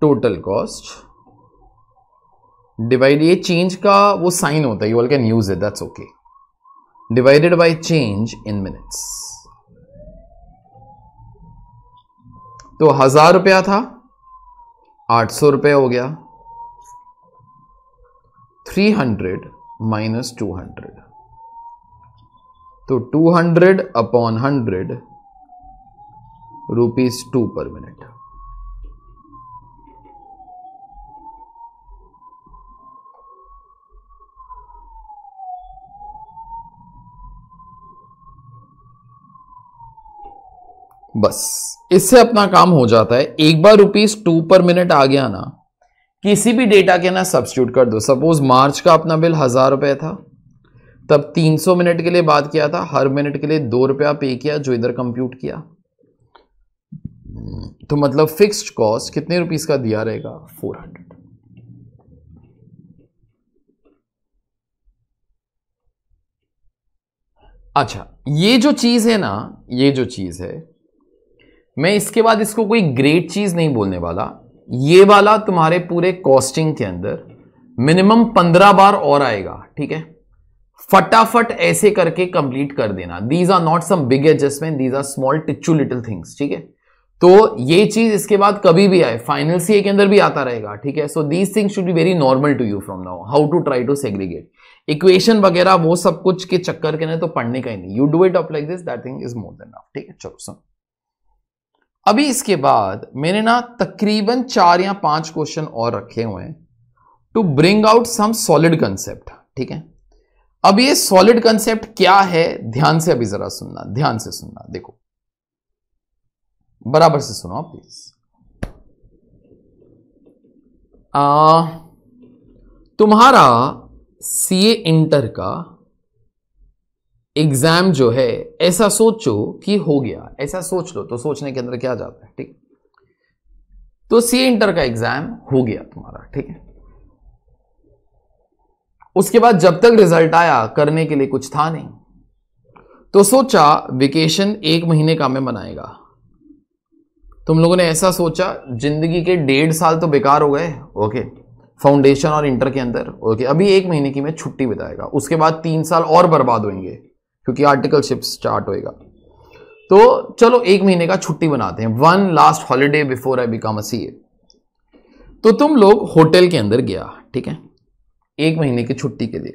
total cost divide ये चेंज का वो साइन होता है you all can use it that's okay divided by change in minutes तो हजार रुपया था आठ सौ रुपया हो गया three hundred minus two hundred तो two hundred upon hundred rupees two per minute बस इससे अपना काम हो जाता है एक बार रुपीज टू पर मिनट आ गया ना किसी भी डेटा के ना सब्सिट्यूट कर दो सपोज मार्च का अपना बिल हजार रुपए था तब 300 मिनट के लिए बात किया था हर मिनट के लिए दो रुपया पे किया जो इधर कंप्यूट किया तो मतलब फिक्स्ड कॉस्ट कितने रुपीस का दिया रहेगा फोर हंड्रेड अच्छा ये जो चीज है ना ये जो चीज है मैं इसके बाद इसको कोई ग्रेट चीज नहीं बोलने वाला ये वाला तुम्हारे पूरे कॉस्टिंग के अंदर मिनिमम पंद्रह बार और आएगा ठीक है फटाफट ऐसे करके कंप्लीट कर देना these are not some big adjustment these are small टिचू लिटिल थिंग्स ठीक है तो ये चीज इसके बाद कभी भी आए फाइनल सीए के अंदर भी आता रहेगा ठीक है so these thing should be very normal to you from now how to try to segregate equation वगैरह वो सब कुछ के चक्कर के ना तो पढ़ने का ही नहीं you do it up like this that thing is more than ठीक है चलो सुन अभी इसके बाद मैंने ना तकरीबन चार या पांच क्वेश्चन और रखे हुए हैं to bring out some solid concept ठीक है अब ये सॉलिड कंसेप्ट क्या है ध्यान से अभी जरा सुनना ध्यान से सुनना देखो बराबर से सुनो प्लीज आ, तुम्हारा सी ए इंटर का एग्जाम जो है ऐसा सोचो कि हो गया ऐसा सोच लो तो सोचने के अंदर क्या जाता है ठीक तो सी इंटर का एग्जाम हो गया तुम्हारा ठीक है उसके बाद जब तक रिजल्ट आया करने के लिए कुछ था नहीं तो सोचा वेकेशन एक महीने का मैं मनाएगा तुम लोगों ने ऐसा सोचा जिंदगी के डेढ़ साल तो बेकार हो गए ओके फाउंडेशन और इंटर के अंदर ओके अभी एक महीने की मैं छुट्टी बिताएगा उसके बाद तीन साल और बर्बाद होंगे क्योंकि आर्टिकलशिप स्टार्ट होएगा तो चलो एक महीने का छुट्टी बनाते हैं one last holiday before I become a a तो तुम लोग होटल के अंदर गया ठीक है एक महीने की छुट्टी के लिए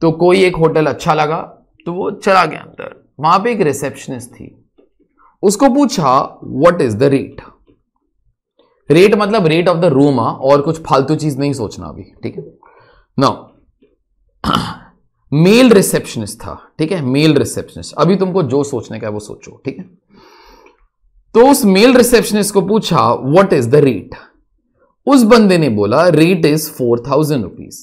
तो कोई एक होटल अच्छा लगा तो वो चला गया अंदर वहां पे एक रिसेप्शनिस्ट थी उसको पूछा what is the rate rate मतलब रेट ऑफ द रूम और कुछ फालतू चीज नहीं सोचना अभी ठीक है ना मेल रिसेप्शनिस्ट था ठीक है मेल रिसेप्शनिस्ट अभी तुमको जो सोचने का है वो सोचो ठीक है तो उस मेल रिसेप्शनिस्ट को पूछा व्हाट इज द रेट उस बंदे ने बोला rate is four thousand rupees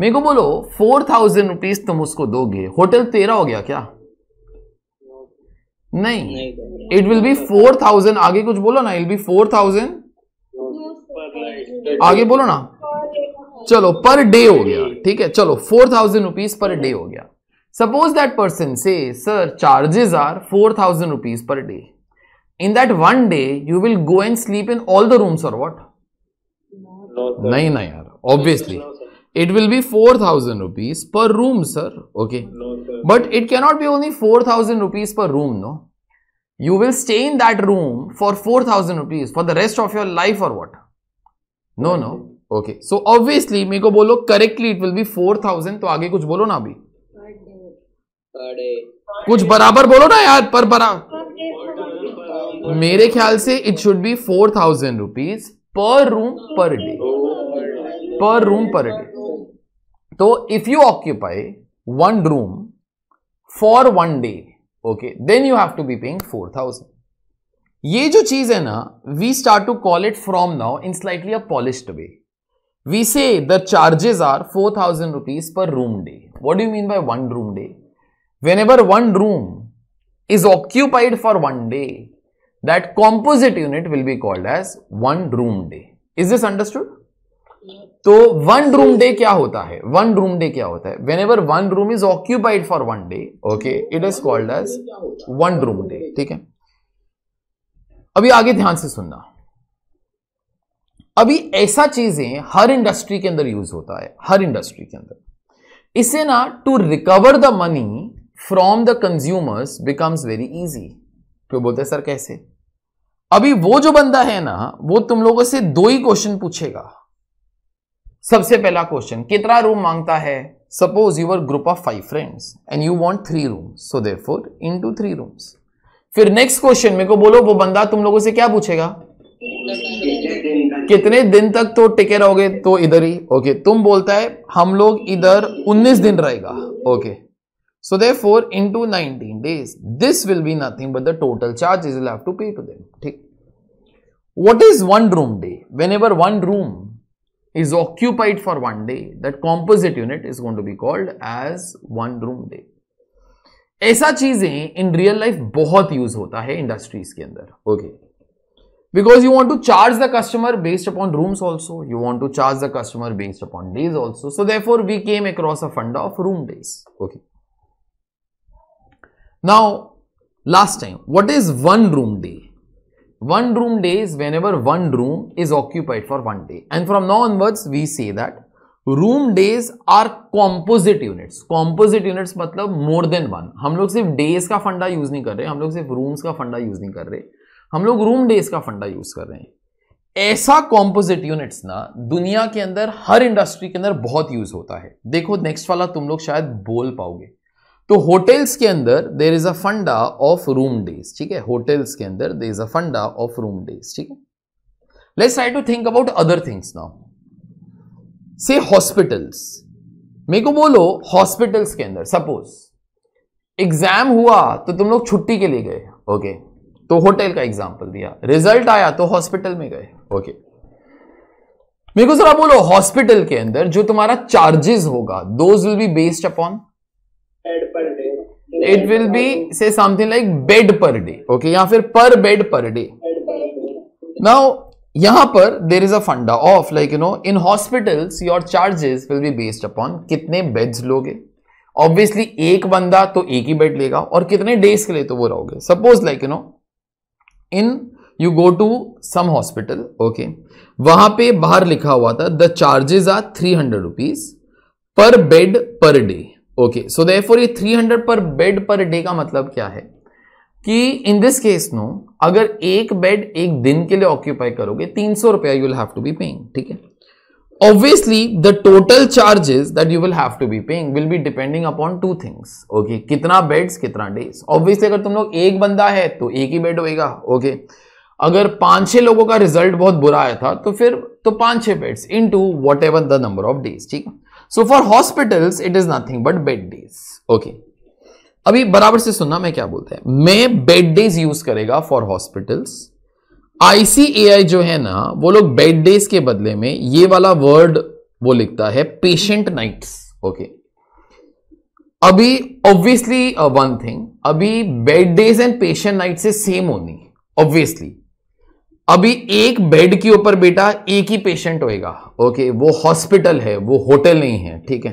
मेरे को बोलो फोर थाउजेंड रुपीज तुम उसको दोगे होटल तेरा हो गया क्या नहीं it will be four thousand आगे कुछ बोलो ना इट बी फोर थाउजेंड आगे बोलो ना चलो पर डे हो गया ठीक है चलो four thousand rupees per day हो गया सपोज दैट पर्सन से sir charges are four thousand rupees per day in that one day you will go and sleep in all the rooms और वॉट नहीं ना यार obviously it will be four thousand rupees per room sir okay but it cannot be only four thousand rupees per room no you will stay in that room for four thousand rupees for the rest of your life और what no no okay so obviously मेरे को बोलो correctly it will be four thousand तो आगे कुछ बोलो ना अभी कुछ बराबर बोलो ना यार पर बराबर मेरे ख्याल से it should be four thousand rupees per room per day per room per day So, if you occupy one room for one day, okay, then you have to be paying 4000. ये जो चीज है ना we start to call it from now in slightly we say the charges are 4000 rupees per room day. What do you mean by one room day? Whenever one room is occupied for one day, that composite unit will be called as one room day. Is this understood? तो one room day क्या होता है one room day क्या होता है when whenever one room is occupied for one day okay it is called as one room day ठीक है अभी आगे ध्यान से सुनना अभी ऐसा चीजें हर इंडस्ट्री के अंदर यूज होता है हर इंडस्ट्री के अंदर इसे ना to recover the money from the consumers becomes very easy क्यों बोलते हैं सर कैसे अभी वो जो बंदा है ना वो तुम लोगों से दो ही क्वेश्चन पूछेगा सबसे पहला क्वेश्चन कितना रूम मांगता है suppose your group of five friends and you want three room so into three rooms फिर नेक्स्ट क्वेश्चन मेरे को बोलो वो बंदा तुम लोगों से क्या पूछेगा कितने दिन तक तो टिके रहोगे तो इधर ही ओके okay. तुम बोलता है हम लोग इधर 19 दिन रहेगा okay so they four into nineteen days this will be nothing but the total charge is to pay to them ठीक is one room day whenever one room is occupied for one day that composite unit is going to be called as one room day ऐसा चीजें in real life बहुत use होता है industries के अंदर okay because you want to charge the customer based upon rooms also you want to charge the customer based upon days also so therefore we came across a fund of room days okay now last time what is one room day one room day is whenever one room is occupied for one day and from now onwards we say that room days are composite units composite units मतलब more then one हम लोग सिर्फ days का फंडा use नहीं कर रहे हम लोग सिर्फ रूम्स का फंडा यूज नहीं कर रहे हम लोग रूम डेज का फंडा यूज कर रहे हैं ऐसा कॉम्पोजिट यूनिट्स ना दुनिया के अंदर हर इंडस्ट्री के अंदर बहुत यूज होता है देखो नेक्स्ट वाला तुम लोग शायद बोल पाओगे तो होटल्स के अंदर देर इज अ फंडा ऑफ रूम डेज ठीक है होटल्स के अंदर देर इज अ फंडा ऑफ रूम डेज ठीक है let's try to think about other things now say hospitals मेरे को बोलो हॉस्पिटल्स के अंदर सपोज एग्जाम हुआ तो तुम लोग छुट्टी के लिए गए ओके तो होटल का एग्जाम्पल दिया रिजल्ट आया तो हॉस्पिटल में गए ओके मेरे को जरा बोलो हॉस्पिटल के अंदर जो तुम्हारा चार्जेस होगा those will be based upon it will be say something like bed per day okay या फिर पर बेड पर डे नाउ यहां पर देर इज अ फंडा of like you know in hospitals your charges will be based upon कितने beds लोगे obviously एक बंदा तो एक ही बेड लेगा और कितने डेज के लिए तो वो रहोगे suppose like you know in you go to some hospital okay वहां पे बाहर लिखा हुआ था the charges are three hundred rupees per bed per day okay so therefore ये hundred per bed per day का मतलब क्या है कि इन दिस केस नो अगर एक बेड एक दिन के लिए ऑक्यूपाई करोगे तीन सौ रुपया you will have to be paying ठीक है obviously the total charges that you will have to be paying will be depending upon two things okay कितना बेड्स कितना डेज ऑब्वियसली अगर तुम लोग एक बंदा है तो एक ही बेड होएगा ओके okay? अगर पांच छह लोगों का रिजल्ट बहुत बुरा आया था तो फिर तो पांच छह beds into whatever the number of days ठीक है so for hospitals it is nothing but bed days okay अभी बराबर से सुनना मैं क्या बोलते हैं मैं बेड डेज यूज करेगा फॉर हॉस्पिटल्स आईसीएआई जो है ना वो लोग बेड डेज के बदले में ये वाला वर्ड वो लिखता है पेशेंट नाइट्स ओके अभी ऑब्वियसली वन थिंग अभी bed days and patient night से सेम होनी ऑब्वियसली अभी एक बेड के ऊपर बेटा एक ही पेशेंट होएगा ओके वो हॉस्पिटल है वो होटल नहीं है ठीक है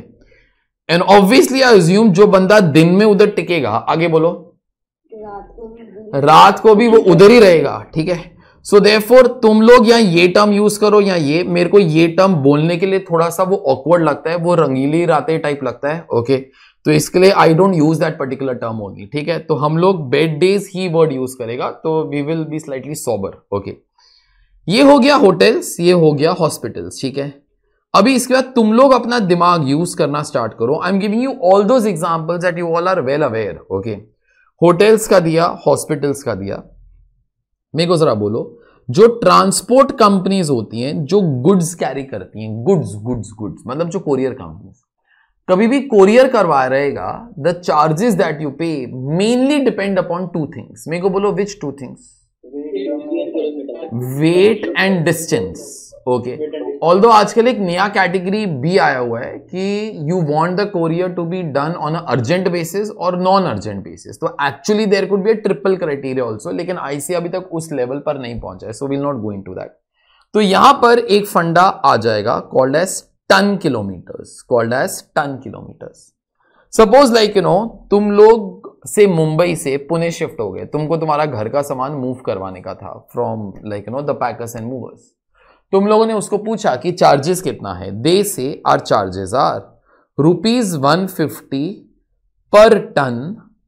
एंड ऑब्वियसली आई अज्यूम जो बंदा दिन में उधर टिकेगा आगे बोलो रात को भी वो उधर ही रहेगा ठीक है सो दे तुम लोग या ये टर्म यूज करो या ये मेरे को ये टर्म बोलने के लिए थोड़ा सा वो ऑकवर्ड लगता है वो रंगीली रातें टाइप लगता है ओके तो इसके लिए I don't use that particular term only ठीक है तो हम लोग बेड डेज ही वर्ड यूज करेगा तो we will be slightly sober okay ये हो गया होटल्स ये हो गया हॉस्पिटल्स ठीक है अभी इसके बाद तुम लोग अपना दिमाग यूज करना स्टार्ट करो I am giving you all those examples at you all are well aware okay hotels का दिया हॉस्पिटल्स का दिया मेरे को जरा बोलो जो ट्रांसपोर्ट कंपनीज होती हैं जो गुड्स कैरी करती हैं गुड्स गुड्स गुड्स मतलब जो कोरियर कंपनीज कभी भी कोरियर करवा रहेगा the charges that you pay mainly depend upon two things मेरे को बोलो which two things weight and distance okay although आजकल एक नया कैटेगरी भी आया हुआ है कि you want the courier to be done on urgent basis और नॉन अर्जेंट बेसिस तो actually there could be a triple criteria also लेकिन आईसी अभी तक उस लेवल पर नहीं पहुंचा है so will not going to that तो यहां पर एक फंडा आ जाएगा called as ton kilometers called as ton kilometers suppose like you know तुम लोग से मुंबई से पुणे शिफ्ट हो गए तुमको तुम्हारा घर का सामान मूव करवाने का था from like no the packers and movers तुम लोगों ने उसको पूछा कि चार्जेस कितना है they say are charges are rupees one fifty per ton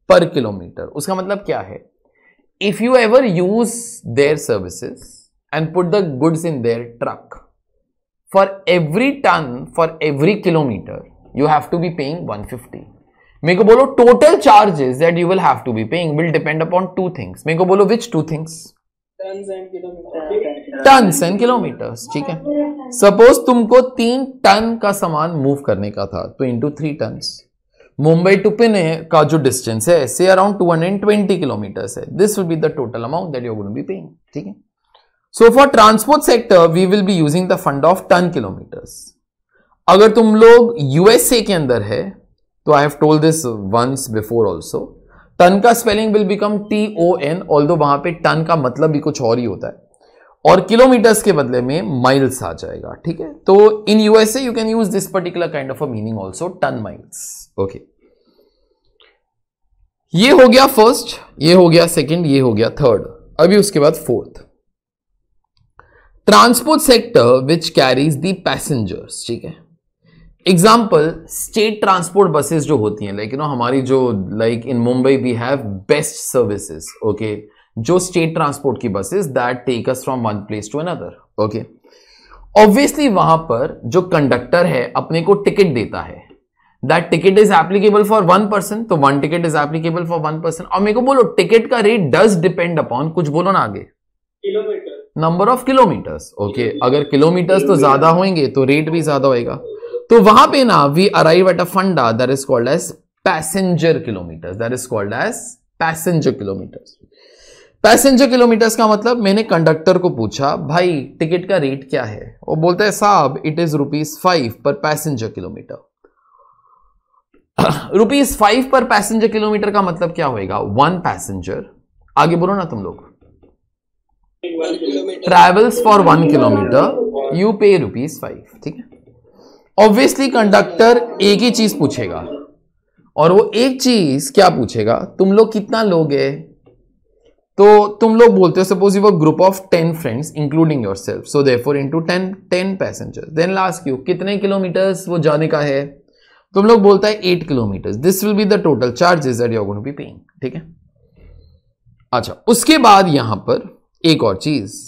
per kilometer उसका मतलब क्या है if you ever use their services and put the goods in their truck for every ton for every kilometer you have to be paying one fifty मेरे को बोलो total charges that you will have to be paying will depend upon two things मेरे को बोलो which two things tons and kilometres ठीक है suppose तुमको तीन टन का सामान मूव करने का था तो into three ton Mumbai to Pune का जो डिस्टेंस है से around two hundred twenty kilometers है this will be the total amount that you going be paying ठीक है so for transport sector we will be using the fund of ton kilometers अगर तुम लोग यूएसए के अंदर है तो I have told this once before also ton का spelling will become T O N all वहां पर टन का मतलब भी कुछ और ही होता है और किलोमीटर्स के बदले में माइल्स आ जाएगा ठीक है तो in USA you can use this particular kind of a meaning also ton miles okay ये हो गया फर्स्ट ये हो गया सेकंड ये हो गया थर्ड अभी उसके बाद fourth transport sector which carries the passengers ठीक है एग्जाम्पल स्टेट ट्रांसपोर्ट बसेस जो होती हैं लाइक यू नो हमारी जो like in Mumbai we have BEST services okay जो स्टेट ट्रांसपोर्ट की buses that take us from one place to another okay obviously वहां पर जो कंडक्टर है अपने को टिकट देता है that ticket is applicable for one person तो one ticket is applicable for one person और मेरे को बोलो टिकट का रेट डज डिपेंड अपॉन कुछ बोलो ना आगे नंबर ऑफ किलोमीटर्स ओके अगर किलोमीटर्स तो ज्यादा होंगे तो रेट भी ज्यादा होएगा तो वहां पे ना वी अराइव एट अ फंडा that is called as passenger kilometer that is called as passenger kilometer passenger kilometers का मतलब मैंने कंडक्टर को पूछा भाई टिकट का रेट क्या है वो बोलते हैं साहब it is rupees five per passenger kilometer rupees five per passenger kilometer का मतलब क्या होएगा वन पैसेंजर आगे बोलो ना तुम लोग travels for one kilometer you pay rupees five ठीक है ऑब्वियसली कंडक्टर एक ही चीज पूछेगा और वो एक चीज क्या पूछेगा तुम लोग कितना लोग है तो तुम लोग बोलते हो suppose you group of ten friends including yourself so they four into ten ten passenger then last you कितने किलोमीटर्स वो जाने का है तुम लोग बोलता है at kilometer this will be the total charges that you going be paying ठीक है अच्छा उसके बाद यहां पर एक और चीज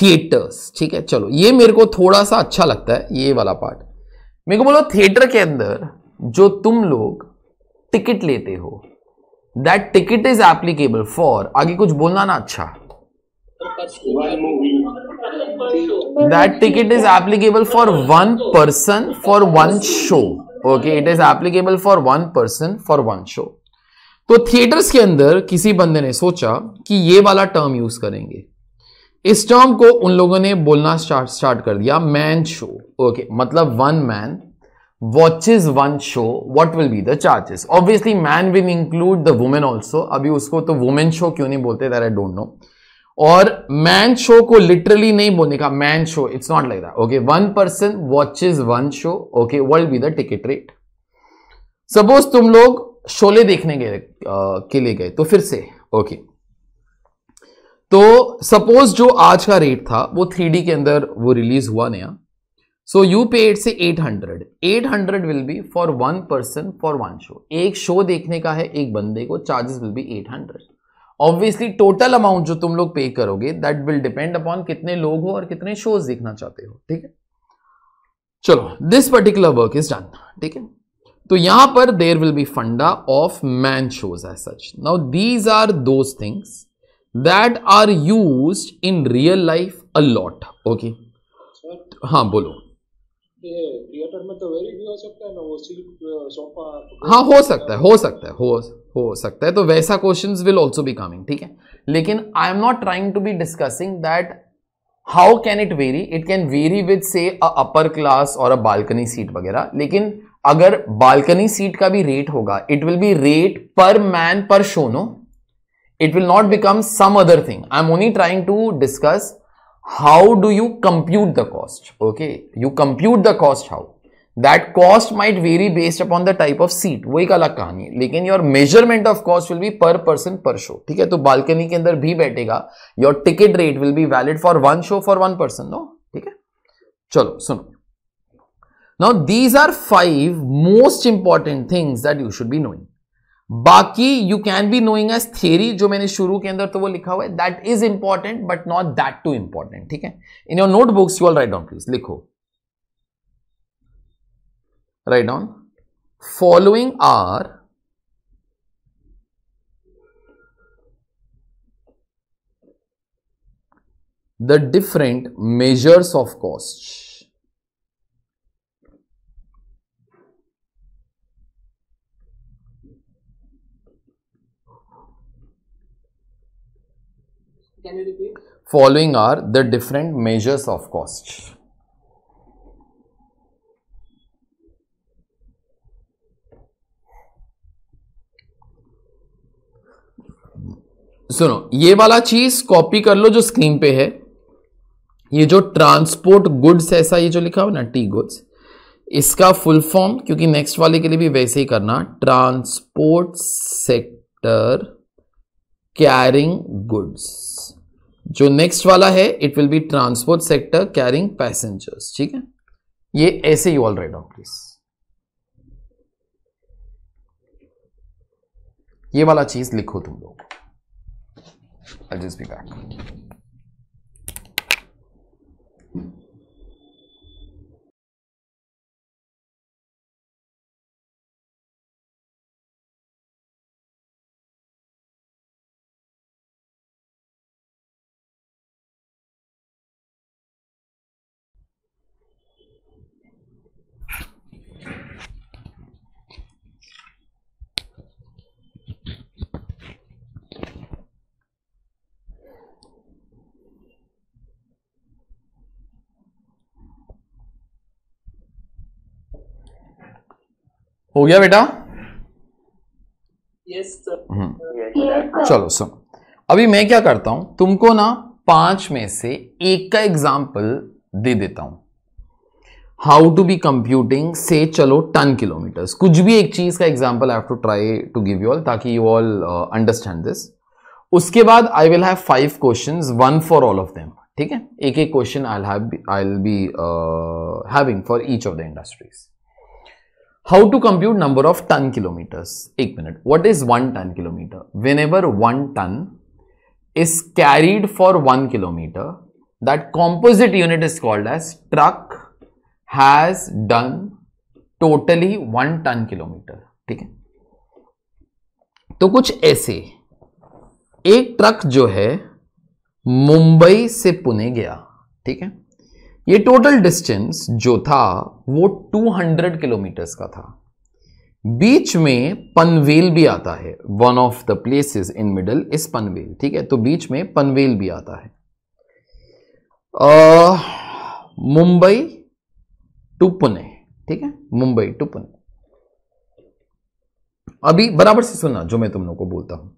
थिएटर्स ठीक है चलो ये मेरे को थोड़ा सा अच्छा लगता है ये वाला पार्ट मेरे को बोलो थिएटर के अंदर जो तुम लोग टिकट लेते हो that ticket is applicable for आगे कुछ बोलना ना अच्छा that ticket is applicable for one person for one show okay it is applicable for one person for one show तो थिएटर्स के अंदर किसी बंदे ने सोचा कि ये वाला टर्म यूज करेंगे इस टर्म को उन लोगों ने बोलना स्टार्ट स्टार्ट कर दिया मैन शो ओके मतलब one man is one show what will be the charges obviously man will include the women also अभी उसको तो वुमेन शो क्यों नहीं बोलते दैर आई डोंट नो और मैन शो को लिटरली नहीं बोलने का man show it's not like that okay one person watches one show okay would be the ticket rate suppose तुम लोग शोले देखने गए के लिए गए तो फिर से ओके okay. तो सपोज जो आज का रेट था वो थ्री के अंदर वो रिलीज हुआ नया so you pay eight say eight hundred eight hundred will be for one person for one show एक शो देखने का है एक बंदे को charges will be eight hundred obviously total amount जो तुम लोग पे करोगे दैट विल डिपेंड अपॉन कितने लोग हो और कितने शोज देखना चाहते हो ठीक है चलो this particular work is done ठीक है तो यहां पर देर विल बी फंडा of man shows as such now these are those things that are use in real life a lot okay हाँ बोलो तो uh, हाँ हो सकता है हो सकता है हो हो सकता है तो वैसा questions will also be coming ठीक है लेकिन I am not trying to be discussing that how can it vary it can vary with say upper class और अ बालकनी सीट वगैरह लेकिन अगर बालकनी सीट का भी रेट होगा it will be rate per man per शोनो it will not become some other thing i'm only trying to discuss how do you compute the cost okay you compute the cost how that cost might vary based upon the type of seat वो एक अलग कहानी है लेकिन your measurement of cost will be per person per show ठीक है तो balcony के अंदर भी बैठेगा your ticket rate will be valid for one show for one person no ठीक है चलो सुनो now these are five most important things that you should be knowing बाकी you can be knowing as theory जो मैंने शुरू के अंदर तो वो लिखा हुआ है that is important but not that too important ठीक है in your notebooks you all write down please लिखो write down following are the different measures of cost Can you repeat? Following are the different measures of cost. सुनो ये वाला चीज copy कर लो जो screen पे है ये जो ट्रांसपोर्ट गुड्स ऐसा ये जो लिखा हो ना टी गुड्स इसका फुल फॉर्म क्योंकि नेक्स्ट वाले के लिए भी वैसे ही करना ट्रांसपोर्ट सेक्टर कैरिंग गुड्स जो नेक्स्ट वाला है it will be transport sector carrying passengers ठीक है ये ऐसे ही ऑल राइट डाउन प्लीज ये वाला चीज लिखो तुम लोग आई जस्ट बी बैक हो गया बेटा yes, हम्म। चलो सुन अभी मैं क्या करता हूं तुमको ना पांच में से एक का एग्जाम्पल दे देता हूं हाउ टू बी कंप्यूटिंग से चलो टन किलोमीटर्स कुछ भी एक चीज का example I have to try to give you all ताकि यू ऑल अंडरस्टैंड दिस उसके बाद I will have five question one for all of them ठीक है एक एक question I I be having for each of the industries how to compute number of ton kilometers एक minute what is one ton kilometer whenever one ton is carried for one kilometer that composite unit is called as truck has done totally one ton kilometer ठीक है तो कुछ ऐसे एक truck जो है मुंबई से पुणे गया ठीक है ये टोटल डिस्टेंस जो था वो 200 किलोमीटर्स का था बीच में पनवेल भी आता है one of the places in middle is Panvel ठीक है तो बीच में पनवेल भी आता है मुंबई टू पुणे ठीक है मुंबई टू पुणे अभी बराबर से सुनना जो मैं तुम लोग को बोलता हूं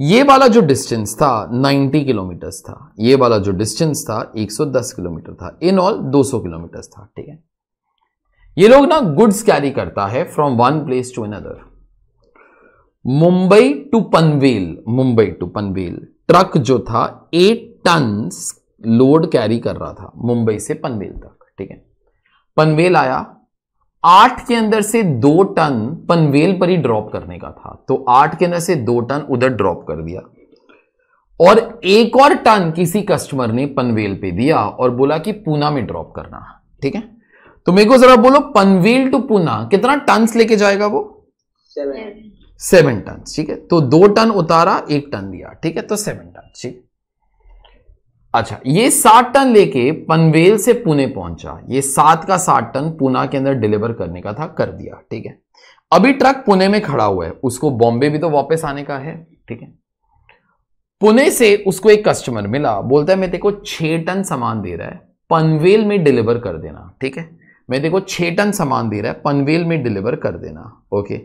ये वाला जो डिस्टेंस था 90 किलोमीटर था ये वाला जो डिस्टेंस था 110 किलोमीटर था इन ऑल 200 किलोमीटर था ठीक है ये लोग ना गुड्स कैरी करता है from one place to another Mumbai to Panvel Mumbai to Panvel truck जो था एट टन लोड कैरी कर रहा था मुंबई से पनवेल तक ठीक है पनवेल आया आठ के अंदर से दो टन पनवेल पर ही ड्रॉप करने का था तो आठ के अंदर से दो टन उधर ड्रॉप कर दिया और एक और टन किसी कस्टमर ने पनवेल पे दिया और बोला कि पूना में ड्रॉप करना ठीक है तो मेरे को जरा बोलो पनवेल टू पूना कितना टन लेके जाएगा वो सेवन सेवन टन ठीक है तो दो टन उतारा एक टन दिया ठीक है तो सेवन टन ठीक है अच्छा ये सात टन लेके पनवेल से पुणे पहुंचा ये सात का सात टन पुणे के अंदर डिलीवर करने का था कर दिया ठीक है अभी ट्रक पुणे में खड़ा हुआ है उसको बॉम्बे भी तो वापस आने का है ठीक है पुणे से उसको एक कस्टमर मिला बोलता है मैं देखो छह टन सामान दे रहा है पनवेल में डिलीवर कर देना ठीक है मैं देखो छह टन सामान दे रहा है पनवेल में डिलीवर कर देना ओके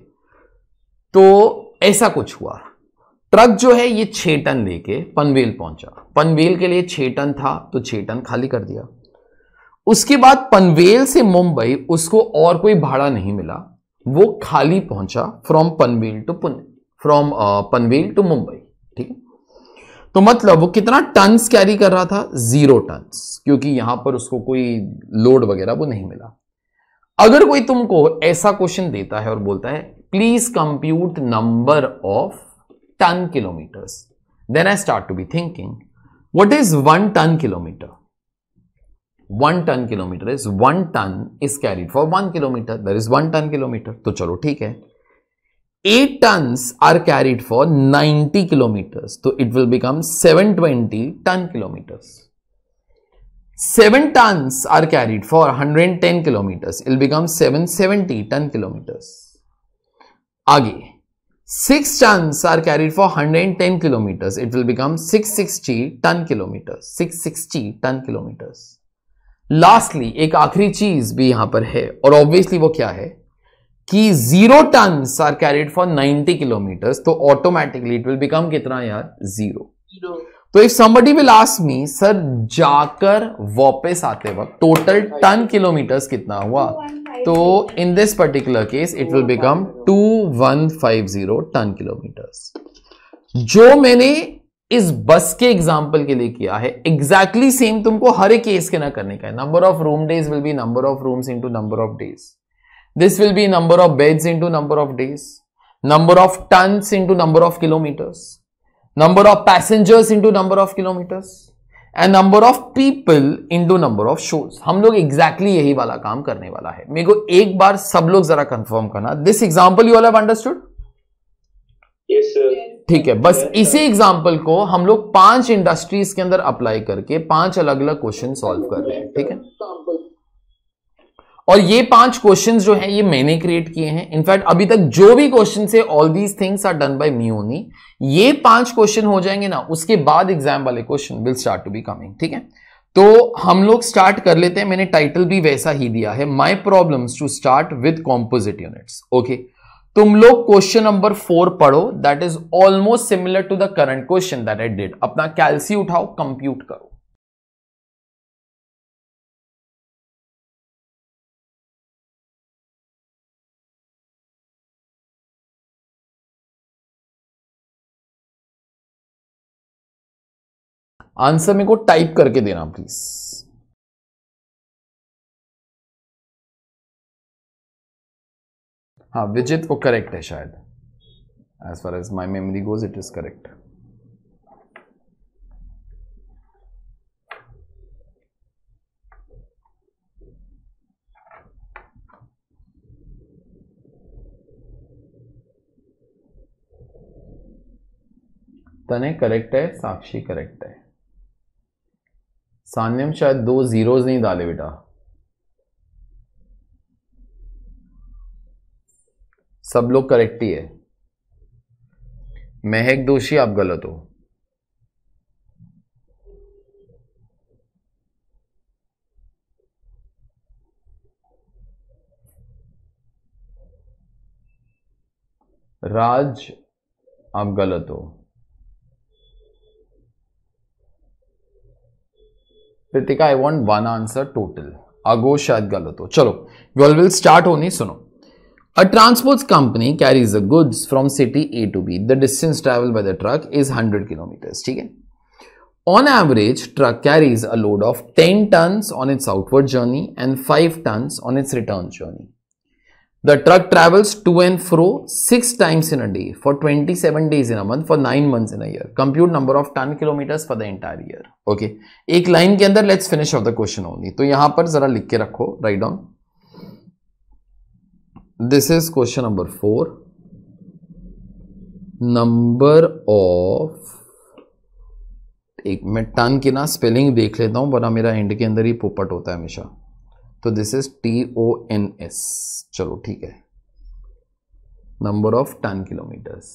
तो ऐसा कुछ हुआ ट्रक जो है ये छे टन लेके पनवेल पहुंचा पनवेल के लिए छः टन था तो छः टन खाली कर दिया उसके बाद पनवेल से मुंबई उसको और कोई भाड़ा नहीं मिला वो खाली पहुंचा from Panvel to Pune from Panvel to Mumbai ठीक है तो मतलब वो कितना टन्स कैरी कर रहा था जीरो टन्स क्योंकि यहां पर उसको कोई लोड वगैरह वो नहीं मिला अगर कोई तुमको ऐसा क्वेश्चन देता है और बोलता है please compute number of ton kilometers then I start to be thinking what is one ton kilometer one ton kilometer is one ton is carried for one kilometer there is one ton kilometer तो चलो ठीक है eight ton are carried for ninety kilometer तो it will become seven twenty ton kilometer seven ton are carried for hundred and ten kilometer it become seven seventy ton kilometre आगे six tons are carried for 110 kilometers it will become 660 ton kilometers 660 ton kilometers lastly एक आखिरी चीज भी यहां पर है और obviously वो क्या है कि zero ton are carried for ninety kilometers तो ऑटोमेटिकली इट विल बिकम कितना यार जीरो तो if somebody will ask me sir जाकर वापस आते वक्त टोटल टन किलोमीटर्स कितना हुआ तो in this particular case it will become 2150 ton kilometers जो मैंने इस बस के एग्जाम्पल के लिए किया है एग्जैक्टली exactly सेम तुमको हर एक केस के ना करने का है number of room days will be number of rooms into number of days this will be number of beds into number of days number of ton into number of kilometers number of passengers into number of kilometers and number of people to number of shows हम लोग exactly exactly यही वाला काम करने वाला है मेरे को एक बार सब लोग जरा कंफर्म करना this example you all have understood ठीक है बस yes, इसी एग्जाम्पल को हम लोग पांच इंडस्ट्रीज के अंदर अप्लाई करके पांच अलग अलग क्वेश्चन सॉल्व कर रहे हैं ठीक है और ये पांच क्वेश्चंस जो हैं ये मैंने क्रिएट किए हैं इनफैक्ट अभी तक जो भी क्वेश्चन है all these things are done by me only ये पांच क्वेश्चन हो जाएंगे ना उसके बाद एग्जाम वाले question will start to be coming ठीक है तो हम लोग स्टार्ट कर लेते हैं मैंने टाइटल भी वैसा ही दिया है my problem to start with composite units okay तुम लोग क्वेश्चन नंबर फोर पढ़ो that is almost similar to the current question that I did अपना कैलसी उठाओ कंप्यूट करो आंसर मेरे को टाइप करके देना प्लीज हाँ विजित वो करेक्ट है शायद as far as my memory goes it is correct तने करेक्ट है साक्षी करेक्ट है सान्यम शायद दो जीरोज नहीं डाले बेटा सब लोग करेक्ट ही है महक दोषी आप गलत हो राज आप गलत हो Kritika I want one answer total Aagosh शायद गलत हो चलो गर्ल विल स्टार्ट होनी सुनो A transports company carries the goods from city A to B. The distance traveled by the truck is 100 kilometers. Okay. On average, truck carries a load of 10 tons on its outward journey and 5 tons on its return journey. The truck travels to and fro six times in a day, for 27 days in a month, for nine months in a year. Compute number of ton kilometers for the entire year. Okay. एक line के अंदर let's finish off the question only तो यहां पर जरा लिख के रखो write down this is question number four number of एक मैं टन की ना स्पेलिंग देख लेता हूं वरना मेरा एंड के अंदर ही पोपट होता है हमेशा तो this is T O N S चलो ठीक है number of ton kilometers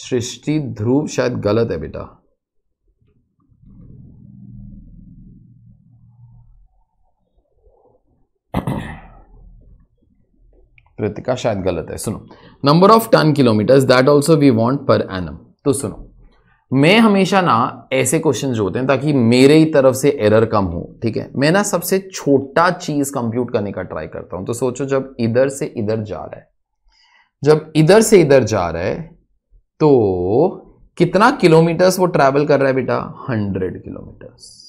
Srishti Dhruv शायद गलत है बेटा कृतिका शायद गलत है सुनो number of ton kilometers that also we want per annum सुनो मैं हमेशा ना ऐसे क्वेश्चन होते हैं ताकि मेरे ही तरफ से एरर कम हो ठीक है मैं ना सबसे छोटा चीज कंप्यूट करने का ट्राई करता हूं तो सोचो जब इधर से इधर जा रहा है जब इधर से इधर जा रहा है तो कितना किलोमीटर्स वो ट्रैवल कर रहा है बेटा हंड्रेड किलोमीटर्स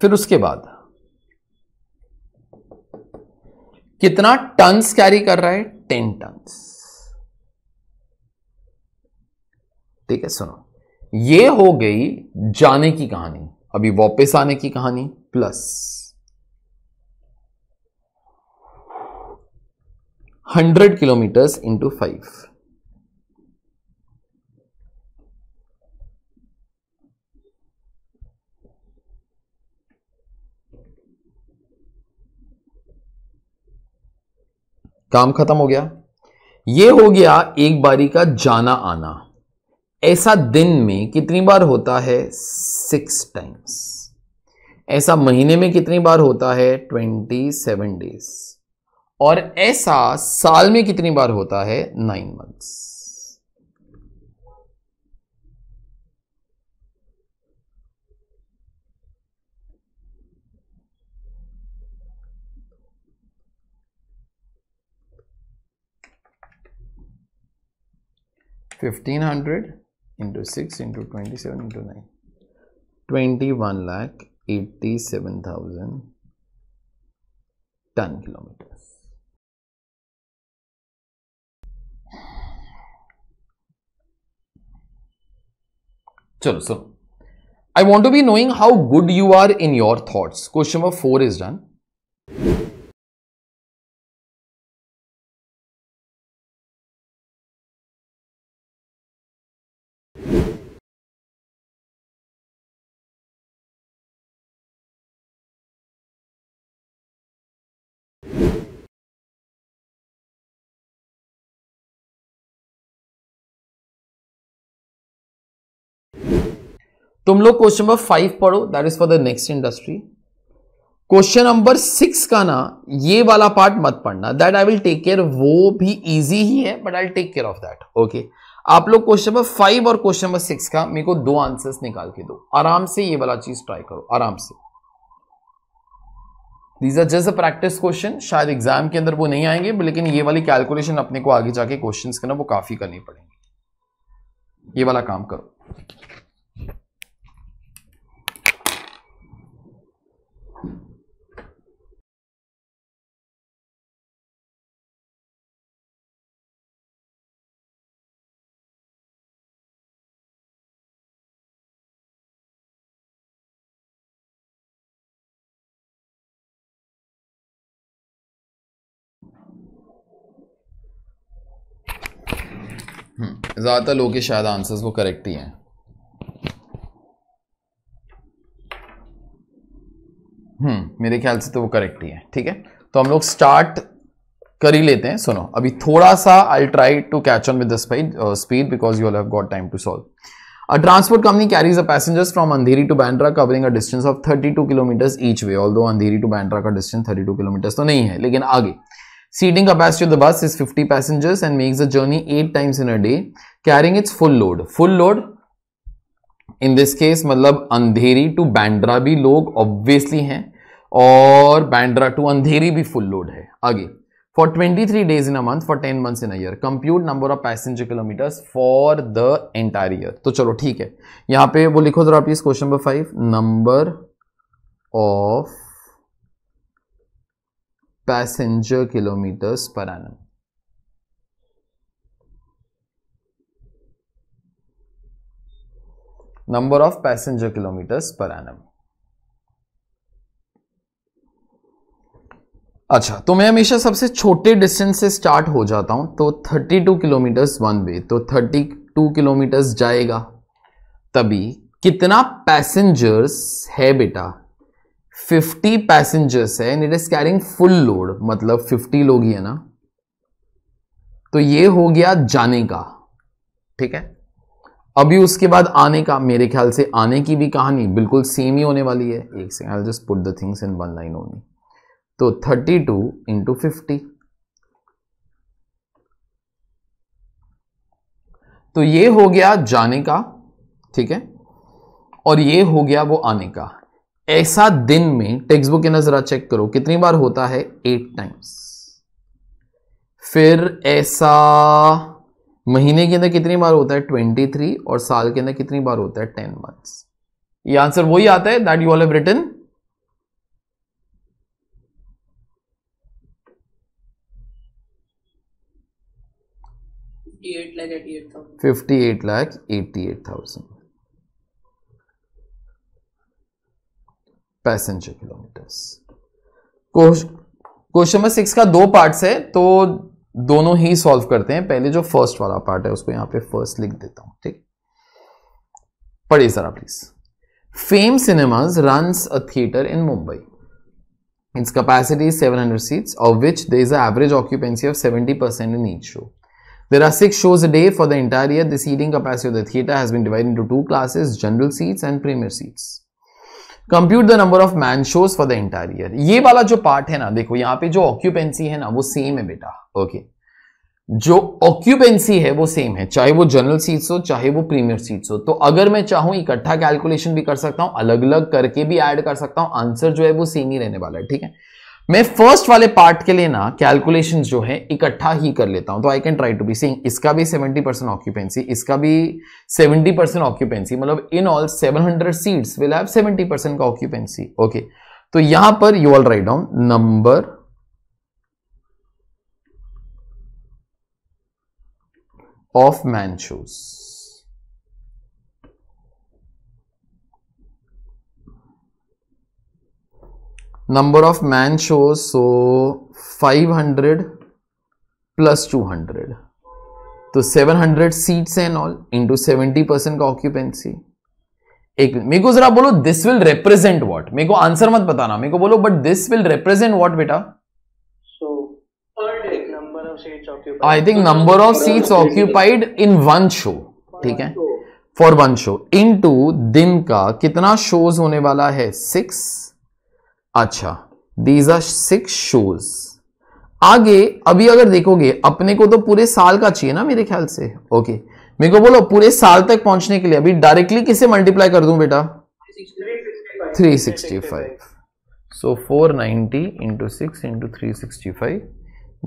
फिर उसके बाद कितना टन्स कैरी कर रहा है टेन टर्म्स ठीक है सुनो ये हो गई जाने की कहानी अभी वापस आने की कहानी plus hundred kilometers into five काम खत्म हो गया ये हो गया एक बारी का जाना आना ऐसा दिन में कितनी बार होता है सिक्स टाइम्स ऐसा महीने में कितनी बार होता है ट्वेंटी सेवन डेज और ऐसा साल में कितनी बार होता है nine months 1500 into 6 into 27 into 9 21 lakh 87000 10 kilometers chalo so i want to be knowing how good you are in your thoughts question number 4 is done तुम लोग क्वेश्चन नंबर फाइव पढ़ो that is for the next industry question number six का ना ये वाला part मत पढ़ना that I will take care वो भी इजी ही है but I take care of that okay आप लोग क्वेश्चन नंबर फाइव और क्वेश्चन नंबर सिक्स का मेरे को दो आंसर्स निकाल के दो आराम से ये वाला चीज ट्राई करो आराम से these are just a practice question शायद एग्जाम के अंदर वो नहीं आएंगे लेकिन ये वाली कैलकुलेशन अपने को आगे जाके क्वेश्चन करना वो काफी करनी पड़ेंगे ये वाला काम करो ज़्यादातर लोग के शायद आंसर्स वो करेक्ट ही हैं हम्म मेरे ख्याल से तो वो करेक्ट ही है ठीक है तो हम लोग स्टार्ट कर ही लेते हैं सुनो अभी थोड़ा सा I try to catch on with speed speed because you have got time to solve a transport company carries a passengers from Andheri to Bandra covering a distance of 32 kilometers each way although Andheri to Bandra का distance 32 kilometres तो नहीं है लेकिन आगे Seating capacity of the bus is 50 passengers and makes the journey 8 times in a day, carrying its full load. Full load, in this case, matlab andheri to bandra bhi log obviously hain और bandra to andheri bhi full load hai aage for 23 days in a month, for 10 months in a year, compute number of passenger kilometers for the entire year. तो chalo theek hai यहाँ pe wo likho जरा please question number five number of passenger kilometers per annum. Number of passenger kilometers per annum. अच्छा तो मैं हमेशा सबसे छोटे distance से स्टार्ट हो जाता हूं तो 32 किलोमीटर्स वन वे तो 32 किलोमीटर्स जाएगा तभी कितना पैसेंजर्स है बेटा फिफ्टी पैसेंजर्स है and it is carrying full load मतलब फिफ्टी लोग ही है ना तो ये हो गया जाने का ठीक है अभी उसके बाद आने का मेरे ख्याल से आने की भी कहानी बिल्कुल सेम ही होने वाली है एक second I just put the things in one line only तो थर्टी टू इंटू फिफ्टी तो ये हो गया जाने का ठीक है और ये हो गया वो आने का ऐसा दिन में टेक्स्ट बुक की नजरा चेक करो कितनी बार होता है एट टाइम्स फिर ऐसा महीने के अंदर कितनी बार होता है ट्वेंटी थ्री और साल के अंदर कितनी बार होता है टेन मंथ्स ये आंसर वही आता है that you all have written fifty eight lakh eighty eight thousand passenger kilometers question number six का दो पार्ट है तो दोनों ही सॉल्व करते हैं पहले जो फर्स्ट वाला पार्ट है उसको यहां पे फर्स्ट लिख देता हूं ठीक पढ़िए जरा please Fame cinemas runs a theatre in Mumbai its capacity seven hundred seats और which the is average occupancy of seventy percent in each show there are six shows day for the entire year the seating of the theatre has been divide into two classes general seats and premier seats compute the number of man shows for the entire year ये वाला जो part है ना देखो यहां पे जो occupancy है ना वो सेम है बेटा ओके जो ऑक्यूपेंसी है वो सेम है चाहे वो जनरल सीट्स हो चाहे वो प्रीमियर सीट्स हो तो अगर मैं चाहूं इकट्ठा कैलकुलेशन भी कर सकता हूं अलग अलग करके भी ऐड कर सकता हूं आंसर जो है वो सेम ही रहने वाला है ठीक है मैं फर्स्ट वाले पार्ट के लिए ना कैलकुलेशन जो है इकट्ठा ही कर लेता हूं तो I can try to be sing इसका भी 70 परसेंट ऑक्यूपेंसी इसका भी 70 परसेंट ऑक्यूपेंसी मतलब in all 700 seats will have 70 percent का ऑक्यूपेंसी ओके तो यहां पर you all write down number of man shoes number of man show so 500 plus 200 तो 700 seats and all into 70 percent का occupancy एक मेरे को जरा बोलो दिस विल रिप्रेजेंट व्हाट मेरे को आंसर मत बताना मेरे को बोलो but this will represent what बेटा I think number of seats occupied in one show ठीक है for one show into दिन का कितना शोज होने वाला है सिक्स अच्छा दीज आर सिक्स शोज आगे अभी अगर देखोगे अपने को तो पूरे साल का चाहिए ना मेरे ख्याल से ओके मेरे को बोलो पूरे साल तक पहुंचने के लिए अभी डायरेक्टली किसे मल्टीप्लाई कर दूं बेटा 365 सो 490 ninety into six into three sixty five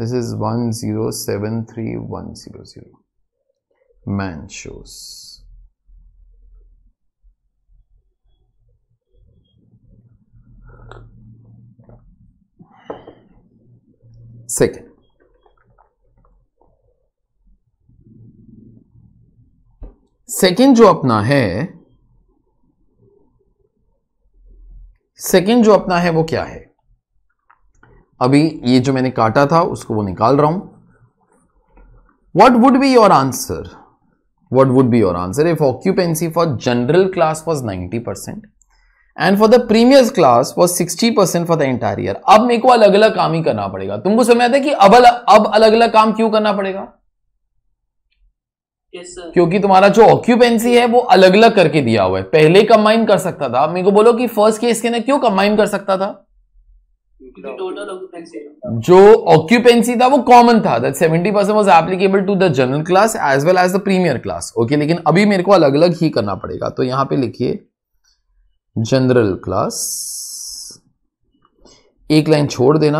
this is one zero seven three one zero zero man shows second. Second जो अपना है सेकेंड जो अपना है वो क्या है अभी ये जो मैंने काटा था उसको वो निकाल रहा हूं what would be your answer what would be your answer if occupancy for general class was ninety percent and for the premium class was sixty percent for the entire year अब मेरे को अलग अलग काम ही करना पड़ेगा तुमको समझ आता है कि अब अब अलग अलग काम क्यों करना पड़ेगा yes, क्योंकि तुम्हारा जो ऑक्यूपेंसी है वो अलग अलग करके दिया हुआ है पहले कंबाइन कर सकता था मेरे को बोलो कि फर्स्ट केस के अंदर क्यों कंबाइन कर सकता था जो ऑक्यूपेंसी था वो कॉमन था that seventy percent was applicable to the general class as well as the premier class okay लेकिन अभी मेरे को अलग अलग ही करना पड़ेगा तो यहां पे लिखिए जनरल क्लास एक लाइन छोड़ देना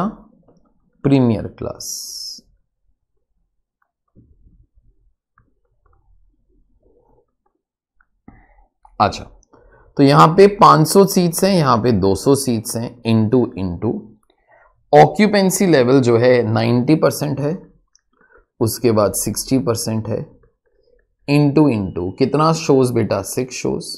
प्रीमियर क्लास अच्छा तो यहां पे 500 सीट्स हैं यहां पे 200 सीट्स हैं इनटू इनटू ऑक्यूपेंसी लेवल जो है 90 परसेंट है उसके बाद 60 परसेंट है इनटू इनटू कितना शोज बेटा सिक्स शोज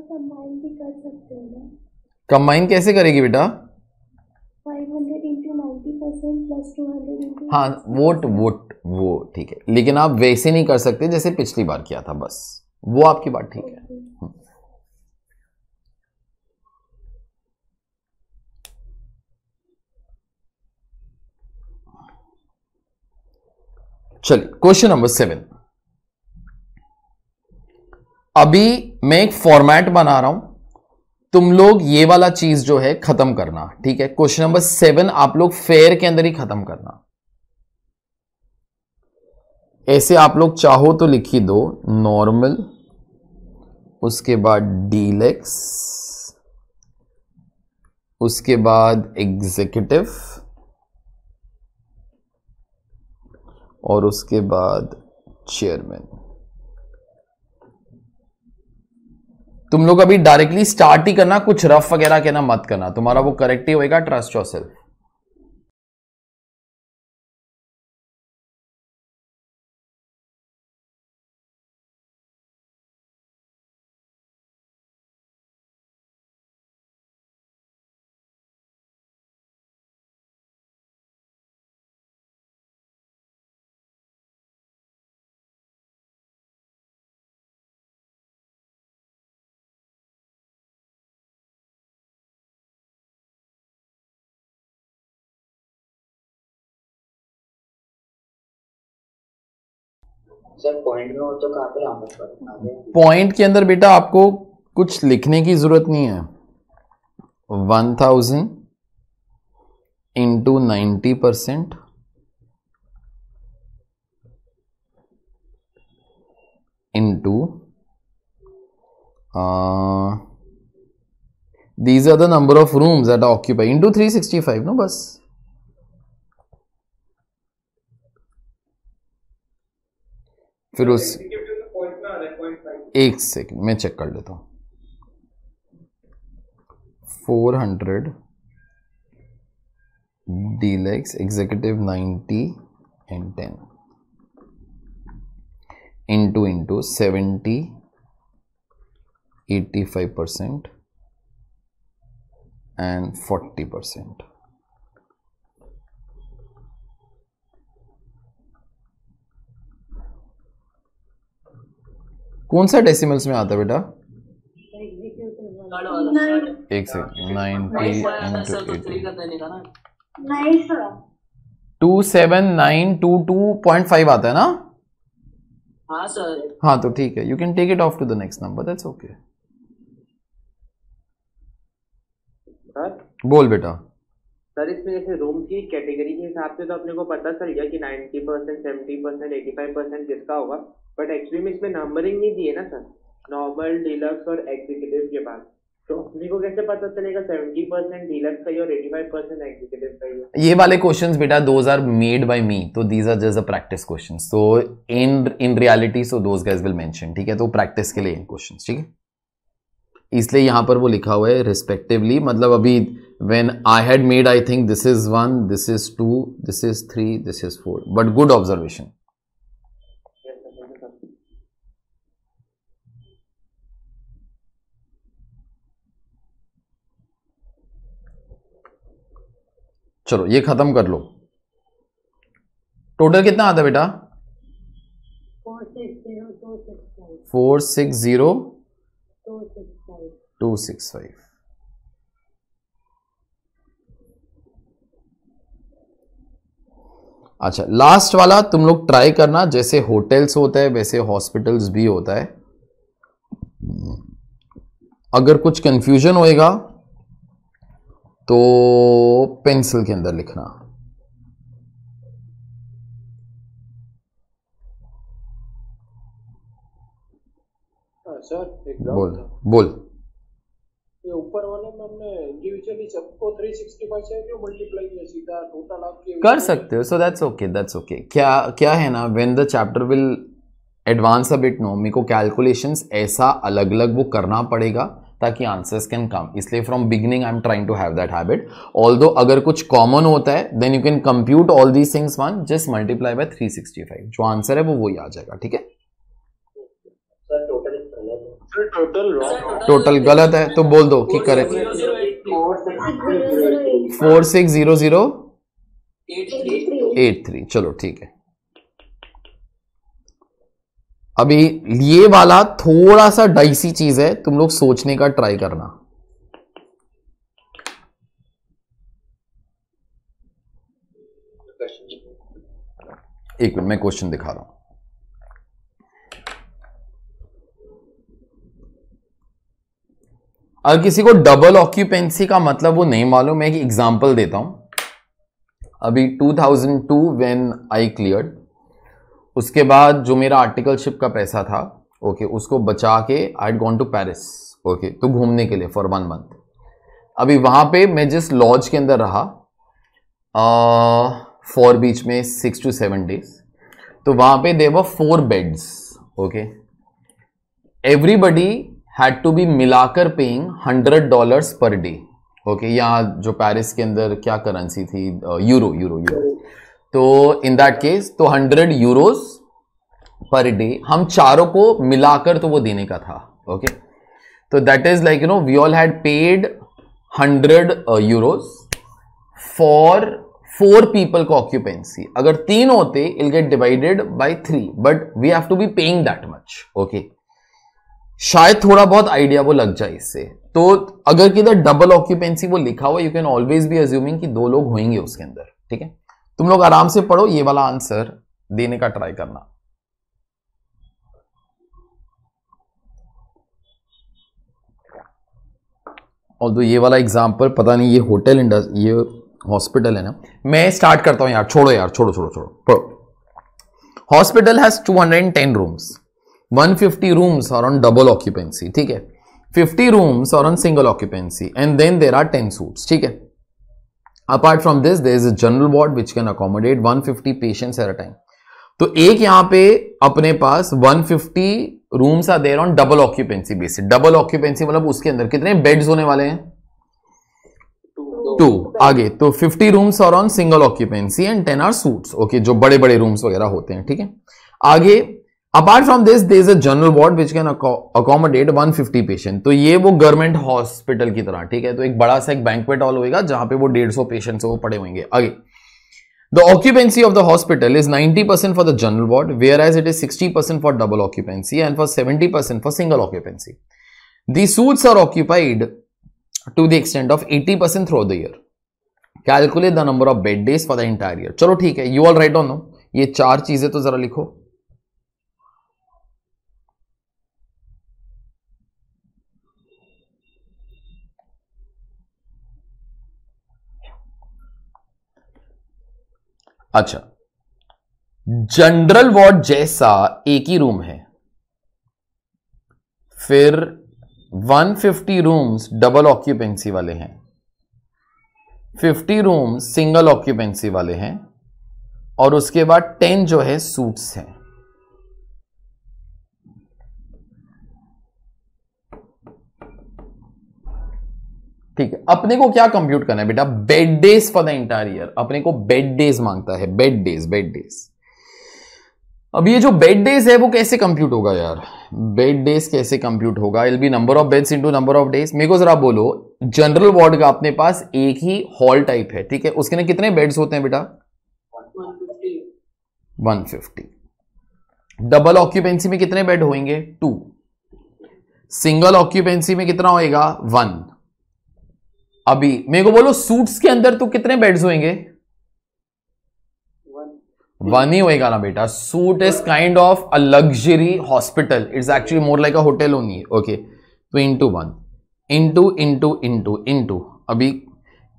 कंबाइन भी कर सकते हैं ना कंबाइन कैसे करेगी बेटा 200 हाँ वोट वोट वो ठीक है लेकिन आप वैसे नहीं कर सकते जैसे पिछली बार किया था बस वो आपकी बात ठीक है हम्म। चलिए क्वेश्चन नंबर सेवन अभी मैं एक फॉर्मेट बना रहा हूं तुम लोग ये वाला चीज जो है खत्म करना ठीक है क्वेश्चन नंबर सेवन आप लोग फेयर के अंदर ही खत्म करना ऐसे आप लोग चाहो तो लिखी दो नॉर्मल उसके बाद डीलेक्स उसके बाद एग्जीक्यूटिव और उसके बाद चेयरमैन तुम लोग अभी डायरेक्टली स्टार्ट ही करना कुछ रफ वगैरह कहना मत करना तुम्हारा वो करेक्ट ही होएगा ट्रस्ट योर सेल्फ तो पॉइंट के अंदर बेटा आपको कुछ लिखने की जरूरत नहीं है one thousand into ninety percent into these are the number of rooms at occupy into three sixty five no बस फिर उस एक सेकंड मैं चेक कर लेता हूँ four hundred deluxe executive ninety and ten into into seventy eighty five percent and forty percent कौन सा डेसिमल्स में आता है बेटा एक second ninety two seven nine two two point five आता है ना हाँ सर हाँ तो ठीक है you can take it off to the next number that's okay बोल बेटा सर इसमें जैसे रूम की कैटेगरी के हिसाब से तो अपने को पता चल गया कि ninety percent seventy percent eighty five percent किसका होगा बट एक्चुअली में इसमें नंबरिंग नहीं दी है ना सर नॉर्मल डीलक्स और एग्जीक्यूटिव के पास तो अपने को कैसे पता चलेगा सेवेंटी का ये वाले क्वेश्चंस बेटा those are made by me तो these are just a practice questions so in in reality so those guys will mention ठीक है तो प्रैक्टिस के लिए क्वेश्चंस ठीक है इसलिए यहाँ पर वो लिखा हुआ है रिस्पेक्टिवली मतलब अभी when I had made I think this is one this is two this is three this is four but good observation चलो ये खत्म कर लो टोटल कितना आता बेटा four six zero two six five अच्छा लास्ट वाला तुम लोग ट्राई करना जैसे होटल्स होते हैं वैसे हॉस्पिटल्स भी होता है अगर कुछ कंफ्यूजन होएगा तो पेंसिल के अंदर लिखना सर हाँ, एक बोल बोल इंडिविजुअली सबको 365 है जो मल्टीप्लाई है सीधा टोटल आपके कर सकते हो so that's okay that's okay क्या क्या है ना when the chapter will advance a bit no मेरे को कैलकुलेशंस ऐसा अलग अलग वो करना पड़ेगा ताकि आंसर्स कैन कम इसलिए from beginning I am trying to have that habit although अगर कुछ कॉमन होता है then you can compute all these things one just multiply by 365 जो आंसर है वो वही आ जाएगा ठीक है टोटल टोटल गलत है तो बोल दो कि correct four six zero zero eight three चलो ठीक है अभी ये वाला थोड़ा सा डाइसी चीज है तुम लोग सोचने का ट्राई करना एक मिनट मैं क्वेश्चन दिखा रहा हूं अगर किसी को डबल ऑक्यूपेंसी का मतलब वो नहीं मालूम मैं एक एग्जांपल देता हूं अभी 2002 व्हेन आई क्लियर उसके बाद जो मेरा आर्टिकलशिप का पैसा था ओके okay, उसको बचा के I gone to Paris okay तो घूमने के लिए फॉर वन मंथ अभी वहां पे मैं जिस लॉज के अंदर रहा फोर बीच में सिक्स टू सेवन डेज तो वहां पे there were four beds okay everybody had to be मिलाकर paying hundred dollar per day okay यहाँ जो पेरिस के अंदर क्या करेंसी थी यूरो यूरो यूरो तो इन दैट केस तो हंड्रेड यूरोज पर डे हम चारों को मिलाकर तो वो देने का था ओके तो that is like you know we all had paid hundred euros for four people को ऑक्यूपेंसी अगर तीन होते it'll get divided by three but we have to be paying that much okay शायद थोड़ा बहुत आइडिया वो लग जाए इससे तो अगर किधर डबल ऑक्यूपेंसी वो लिखा हुआ you can always be assuming कि दो लोग होंगे उसके अंदर ठीक है तुम लोग आराम से पढ़ो ये वाला आंसर देने का ट्राई करना और तो ये वाला एग्जाम्पल पता नहीं ये होटल इंडस्ट्री ये हॉस्पिटल है ना मैं स्टार्ट करता हूँ यार छोड़ो यार छोड़ो छोड़ो छोड़ो hospital has 210 ten rooms 150 rooms are on double occupancy ठीक है 50 rooms are on single occupancy and then there are 10 suites ठीक है apart from this there is a general ward which can accommodate 150 patients at a time तो एक यहां पे अपने पास 150 rooms are there on double occupancy basis double occupancy मतलब उसके अंदर कितने बेड्स होने वाले हैं टू आगे तो 50 रूम्स और on single occupancy and 10 are suites okay जो बड़े बड़े रूम्स वगैरह होते हैं ठीक है आगे apart from this they is a general ward which can accommodate 150 patient तो ये वो गवर्नमेंट हॉस्पिटल की तरह ठीक है तो एक बड़ा सा एक बैंकवेट हॉल होगा जहां पे वो 150 पेशेंट्स वो पड़े होंगे आगे The occupancy of the hospital is 90% for the general ward, whereas it is 60% for double occupancy and for 70% for single occupancy. The suites are occupied to the extent of 80% throughout the year. Calculate the number of bed days for the entire year. चलो ठीक है, you all right on now. ये चार चीजें तो जरा लिखो. अच्छा जनरल वार्ड जैसा एक ही रूम है फिर 150 रूम्स डबल ऑक्यूपेंसी वाले हैं 50 रूम सिंगल ऑक्यूपेंसी वाले हैं और उसके बाद 10 जो है सूट्स हैं ठीक है अपने को क्या कंप्यूट करना है बेटा bed days for the entire year अपने को बेड डेज मांगता है बेड डेज बेड डेज अब ये जो बेड डेज है वो कैसे कंप्यूट होगा यार बेड डेज कैसे कंप्यूट होगा it'll be number of beds into number of days मेरे को जरा बोलो जनरल वार्ड का अपने पास एक ही हॉल टाइप है ठीक है उसके ना कितने बेड्स होते हैं बेटा 150 डबल ऑक्यूपेंसी में कितने बेड होंगे टू सिंगल ऑक्यूपेंसी में कितना होएगा वन अभी मेरे को बोलो सूट्स के अंदर तो कितने बेड्स होंगे वन ही होएगा ना बेटा suite is kind of a luxury hospital it's actually more like a hotel only okay तो into one into into into into अभी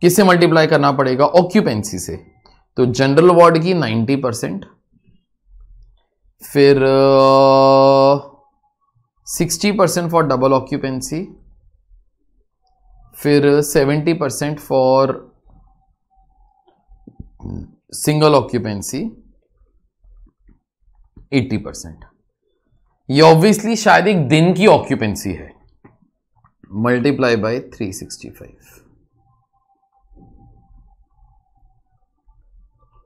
किससे मल्टीप्लाई करना पड़ेगा ऑक्यूपेंसी से तो जनरल वार्ड की 90 परसेंट फिर sixty percent for double occupancy फिर 70 percent for single occupancy 80 percent ये ऑब्वियसली शायद एक दिन की ऑक्यूपेंसी है मल्टीप्लाई बाय 365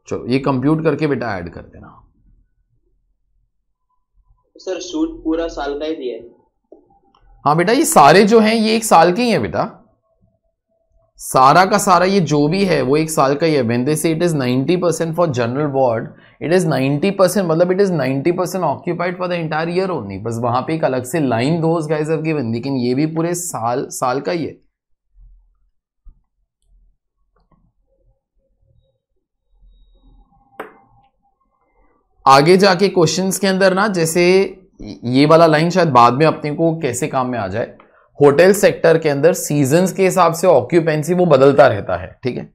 चलो ये कंप्यूट करके बेटा ऐड कर देना सर सूट पूरा साल का ही दिया है हाँ बेटा ये सारे जो हैं ये एक साल के ही है बेटा सारा का सारा ये जो भी है वो एक साल का ही है when they say it is 90 percent for general ward it is 90 percent मतलब it is 90 percent occupied for the entire year only बस वहाँ पे एक अलग से line those guys have given लेकिन ये भी पूरे साल साल का ही है आगे जाके क्वेश्चंस के अंदर ना जैसे ये वाला लाइन शायद बाद में अपने को कैसे काम में आ जाए होटल सेक्टर के अंदर सीजन्स के हिसाब से ऑक्यूपेंसी वो बदलता रहता है ठीक है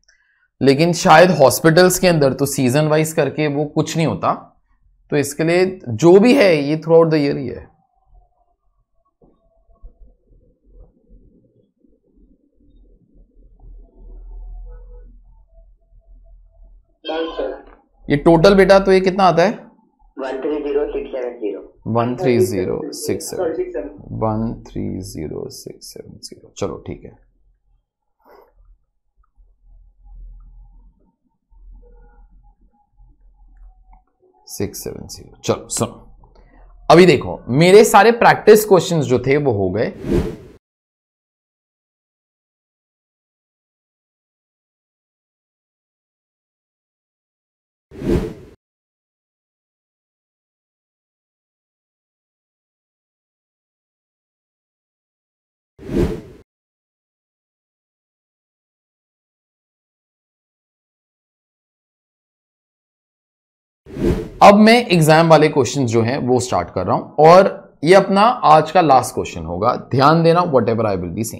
लेकिन शायद हॉस्पिटल्स के अंदर तो सीजन वाइज करके वो कुछ नहीं होता तो इसके लिए जो भी है ये थ्रू आउट द ईयर ही है ये टोटल बेटा तो ये कितना आता है one three zero six seven one three zero six seven zero चलो ठीक है सिक्स सेवन जीरो चलो सुनो अभी देखो मेरे सारे प्रैक्टिस क्वेश्चंस जो थे वो हो गए अब मैं एग्जाम वाले क्वेश्चन जो हैं वो स्टार्ट कर रहा हूं और ये अपना आज का लास्ट क्वेश्चन होगा ध्यान देना whatever I will be see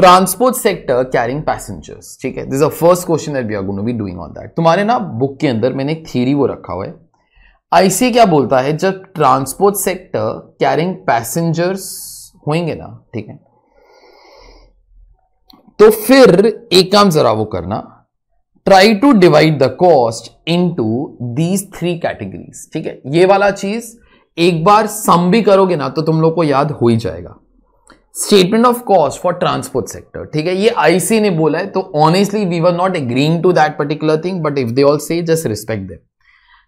transport sector carrying passengers ठीक है this a first question we are be doing on that तुम्हारे ना बुक के अंदर मैंने एक थीरी वो रखा हुआ है आईसी क्या बोलता है जब ट्रांसपोर्ट सेक्टर कैरिंग पैसेंजर्स होंगे ना ठीक है तो फिर एक काम जरा वो करना try to divide the cost into these three categories ठीक है ये वाला चीज एक बार सम भी करोगे ना तो तुम लोग को याद हो ही जाएगा statement of cost for transport sector ठीक है ये आईसी ने बोला है तो honestly we were not agreeing to that particular thing but if they all say just respect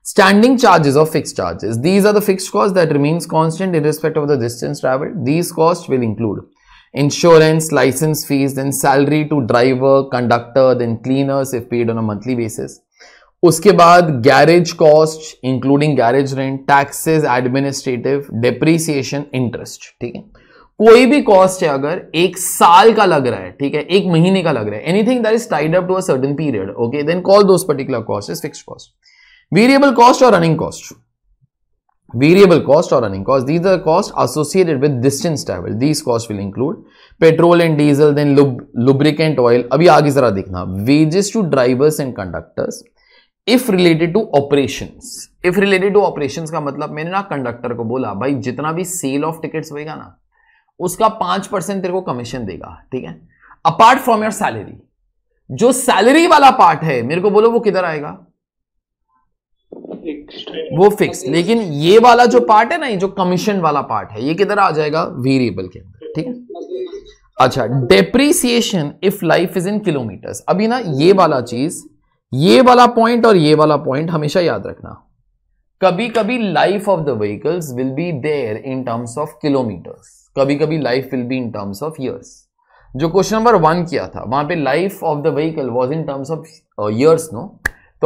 standing charges of fix charges these are the fix cost that remains constant in respect of the distance travel these cost will include insurance, license fees, then salary to driver, conductor, then cleaners if paid on a monthly basis. उसके बाद garage cost including garage rent taxes administrative depreciation interest ठीक है कोई भी cost है अगर एक साल का लग रहा है ठीक है एक महीने का लग रहा है anything that is tied up to a certain period okay then call those particular cost is fix cost variable cost और running cost variable cost or running cost these are cost associated with distance travel these cost will include petrol and diesel then lub lubricant oil abhi aage zara dekhna wages to drivers and conductors if related to operations if related to operations ka matlab maine na conductor ko bola bhai jitna bhi sale of tickets hoga na uska 5% tere ko commission dega theek hai apart from your salary jo salary wala part hai mere ko bolo wo kidhar aayega वो fix लेकिन ये वाला जो part है ना ये जो commission वाला पार्ट है ये किधर आ जाएगा वेरिएबल के अंदर ठीक है अच्छा depreciation if life is in kilometers अभी ना ये वाला चीज ये वाला पॉइंट और ये वाला पॉइंट हमेशा याद रखना कभी कभी life of the vehicles will be there in terms of kilometers कभी कभी life will be in terms of years जो क्वेश्चन नंबर वन किया था वहां पे life of the vehicle was in terms of years no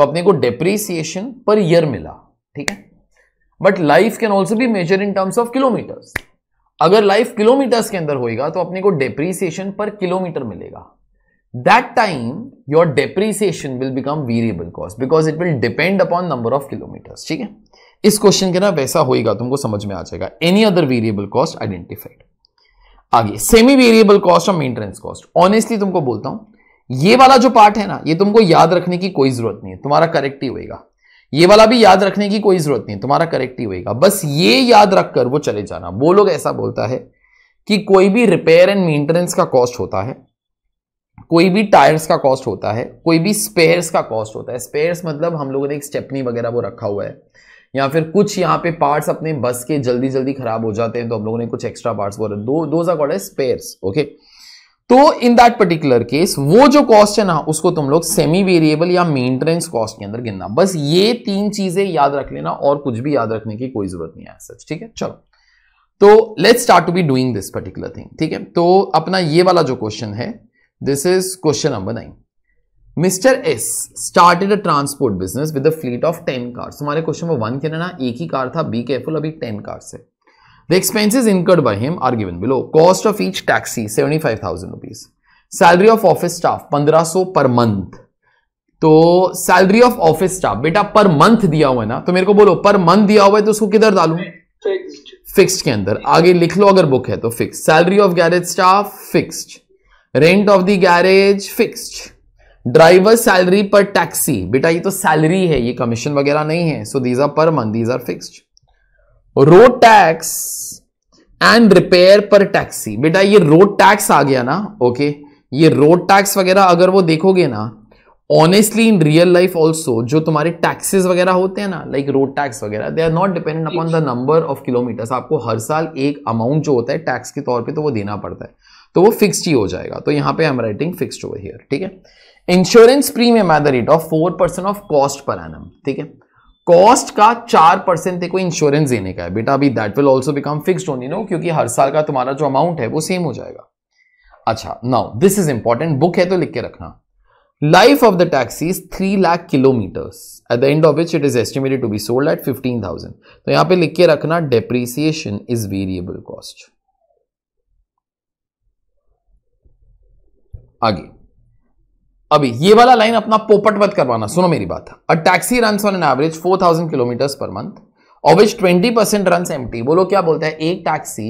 तो अपने को डेप्रिसिएशन पर ईयर मिला ठीक है बट लाइफ कैन ऑल्सो भी measure in terms of kilometers अगर लाइफ किलोमीटर्स के अंदर होएगा तो अपने को डेप्रिसिएशन पर किलोमीटर मिलेगा that time your depreciation will become variable cost because it will depend upon number of kilometres ठीक है इस क्वेश्चन के ना वैसा होएगा तुमको समझ में आ जाएगा any other variable cost identified आगे सेमी वेरिएबल कॉस्ट और मेंटेनेंस कॉस्ट ऑनेस्टली तुमको बोलता हूं ये वाला जो पार्ट है ना ये तुमको याद रखने की कोई जरूरत नहीं है तुम्हारा करेक्ट ही होएगा ये वाला भी याद रखने की कोई जरूरत नहीं तुम्हारा करेक्ट ही होएगा बस ये याद रखकर वो चले जाना वो लोग ऐसा बोलता है कि कोई भी रिपेयर एंड मेंटेनेंस का कॉस्ट होता है कोई भी टायर्स का कॉस्ट होता है कोई भी स्पेयर्स का कॉस्ट होता है स्पेयर्स मतलब हम लोगों ने एक स्टेपनी वगैरह वो रखा हुआ है या फिर कुछ यहाँ पे पार्ट्स अपने बस के जल्दी जल्दी खराब हो जाते हैं तो हम लोगों ने कुछ एक्स्ट्रा पार्ट्स बोल दो those are called spares okay okay? तो इन दैट पर्टिकुलर केस वो जो कॉस्ट है ना उसको तुम लोग सेमी वेरिएबल या मेंटेनेंस कॉस्ट के अंदर गिनना बस ये तीन चीजें याद रख लेना और कुछ भी याद रखने की कोई जरूरत नहीं है सच ठीक है चलो तो let's start to be doing this particular thing ठीक है तो अपना ये वाला जो क्वेश्चन है this is question number nine mister S started a transport business with a fleet of ten cars हमारे क्वेश्चन में वन के ना एक ही कार था बी केयरफुल अभी टेन कार्स है The expenses incurred by him are given below. Cost of each taxi, seventy five thousand rupees. Salary of office staff, पंद्रह सौ per month. तो सैलरी ऑफ ऑफिस स्टाफ बेटा per month दिया हुआ है ना तो मेरे को बोलो पर मंथ दिया हुआ है तो उसको किधर डालू फिक्स्ड के अंदर आगे लिख लो अगर बुक है तो fix salary of garage staff fixed rent of the garage fixed driver salary per taxi बेटा ये तो सैलरी है ये कमीशन वगैरह नहीं है so these are per month these are fixed road tax and repair per taxi बेटा ये रोड टैक्स आ गया ना ओके ये रोड टैक्स वगैरह अगर वो देखोगे ना honestly in real life also जो तुम्हारे टैक्सेस वगैरह होते हैं ना लाइक रोड टैक्स वगैरह they are not dependent upon the number of kilometers आपको हर साल एक अमाउंट जो होता है टैक्स के तौर पे तो वो देना पड़ता है तो वो फिक्स्ड ही हो जाएगा तो यहाँ पे I am writing fixed over here ठीक है insurance premium at the rate of four percent of cost per annum ठीक है कॉस्ट का चार परसेंट को इंश्योरेंस देने का है बेटा अभी that will also become fixed only no क्योंकि हर साल का तुम्हारा जो अमाउंट है वो सेम हो जाएगा अच्छा now this is important book है तो लिख के रखना life of the taxi three lakh kilometers at the end of which it is estimated to be sold at fifteen thousand तो यहां पे लिख के रखना डेप्रिसिएशन इज वेरिएबल कॉस्ट आगे अभी ये वाला लाइन अपना पोपट मत करवाना सुनो मेरी बात a taxi run on an average four thousand per month और which twenty percent run em बोलो क्या बोलते हैं एक टैक्सी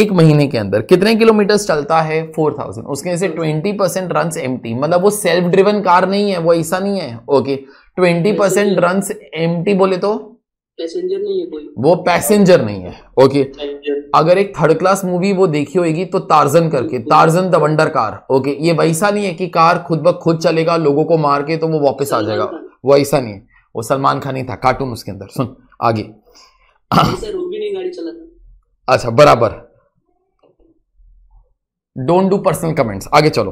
एक महीने के अंदर कितने किलोमीटर चलता है फोर थाउजेंड उसके से ट्वेंटी परसेंट रन एम मतलब वो सेल्फ ड्रिवन कार नहीं है वो ऐसा नहीं है okay twenty percent run em बोले तो पैसेंजर नहीं है कोई वो पैसेंजर नहीं है ओके अगर एक थर्ड क्लास मूवी वो देखी होगी तो तार्जन करके Tarzan the wonder car okay ये वैसा नहीं है कि कार खुद ब खुद चलेगा लोगों को मार के तो वो वापस आ जाएगा वो ऐसा नहीं है वो सलमान खान ही था कार्टून उसके अंदर सुन आगे अच्छा बराबर डोंट डू पर्सनल कमेंट्स आगे चलो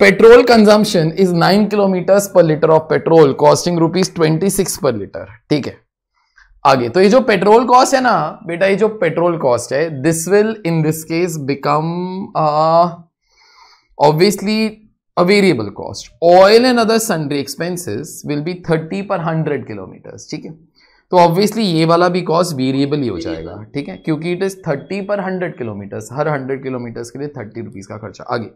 petrol consumption is nine kilometre per litre of petrol costing rupees twenty six per litre ठीक है आगे तो ये जो पेट्रोल कॉस्ट है ना बेटा ये जो पेट्रोल कॉस्ट है this will in this case become obviously a variable cost oil and other sundry expenses will be thirty per hundred kilometre ठीक है तो ऑब्वियसली ये वाला भी कॉस्ट वेरिएबल ही हो जाएगा ठीक है क्योंकि it is thirty per hundred kilometres हर हंड्रेड किलोमीटर्स के लिए थर्टी रुपीज का खर्चा आगे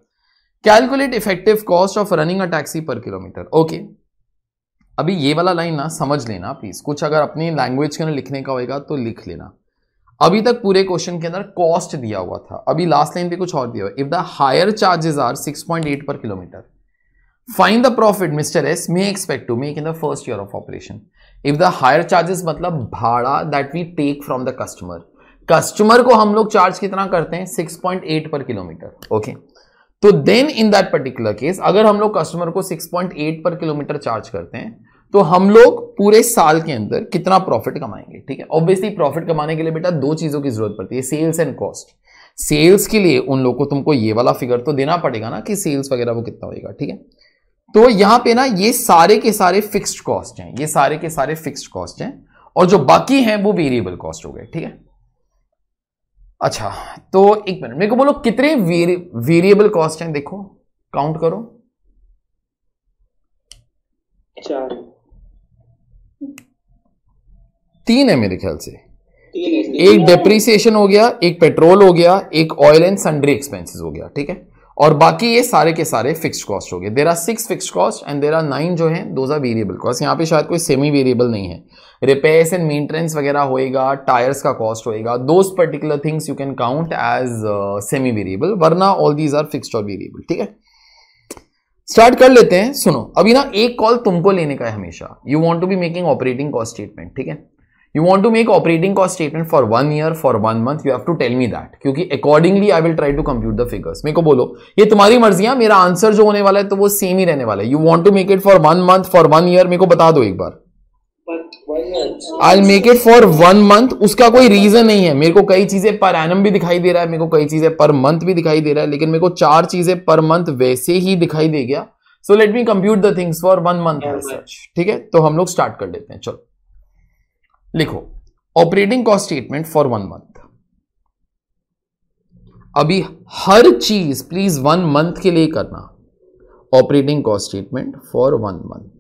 calculate effective cost of running a taxi per kilometre okay अभी ये वाला लाइन ना समझ लेना प्लीज कुछ अगर अपनी लैंग्वेज के अंदर लिखने का होगा तो लिख लेना अभी तक पूरे क्वेश्चन के अंदर कॉस्ट दिया हुआ था अभी लास्ट लाइन पे कुछ और दिया हुआ if the higher charges are 6.8 per kilometre find the profit mister S may expect to make in the first year of operation if the higher charges मतलब भाड़ा that we take from the customer customer को हम लोग charge कितना करते हैं 6.8 per kilometre okay तो then in that particular case अगर हम लोग कस्टमर को 6.8 पर किलोमीटर चार्ज करते हैं तो हम लोग पूरे साल के अंदर कितना प्रॉफिट कमाएंगे ठीक है ऑब्वियसली प्रॉफिट कमाने के लिए बेटा दो चीज़ों की जरूरत पड़ती है सेल्स एंड कॉस्ट सेल्स के लिए उन लोगों को तुमको ये वाला फिगर तो देना पड़ेगा ना कि सेल्स वगैरह वो कितना होएगा ठीक है तो यहाँ पे ना ये सारे के सारे फिक्स्ड कॉस्ट हैं ये सारे के सारे फिक्स्ड कॉस्ट हैं और जो बाकी हैं वो वेरिएबल कॉस्ट हो गए ठीक है अच्छा तो एक मिनट मेरे को बोलो कितने वेरिएबल कॉस्ट हैं देखो काउंट करो चार तीन है मेरे ख्याल से एक डेप्रीसिएशन हो गया एक पेट्रोल हो गया एक ऑयल एंड सन्ड्री एक्सपेंसेस हो गया ठीक है और बाकी ये सारे के सारे फिक्स्ड कॉस्ट हो गए there are six fixed cost and there are nine जो है दोज आर वेरिएबल कॉस्ट यहाँ पे शायद कोई सेमी वेरिएबल नहीं है रिपेयर्स एंड मेंटेनेंस वगैरह होएगा टायर्स का कॉस्ट होएगा those particular things you can count as semi variable वरना ऑल दीज आर फिक्स्ड और वेरिएबल ठीक है स्टार्ट कर लेते हैं सुनो अभी ना एक कॉल तुमको लेने का है हमेशा you want to be making operating cost statement ठीक है you want to make operating cost statement for one year for one month you have to tell me that क्योंकि accordingly I will try to compute the figures मेरे को बोलो ये तुम्हारी मर्जी है मेरा आंसर जो होने वाला है तो वो सेम ही रहने वाला है you want to make it for one month for one year मेरे को बता दो एक बार I make it for one month उसका कोई रीजन नहीं है मेरे को कई चीजें पर एनम भी दिखाई दे रहा है मेरे को कई चीजें पर मंथ भी दिखाई दे रहा है लेकिन मेरे को चार चीजें पर मंथ वैसे ही दिखाई दे गया so let me compute the things for one month ठीक है तो हम लोग स्टार्ट कर लेते हैं चलो लिखो operating cost statement for one month अभी हर चीज प्लीज वन मंथ के लिए करना operating cost statement for one month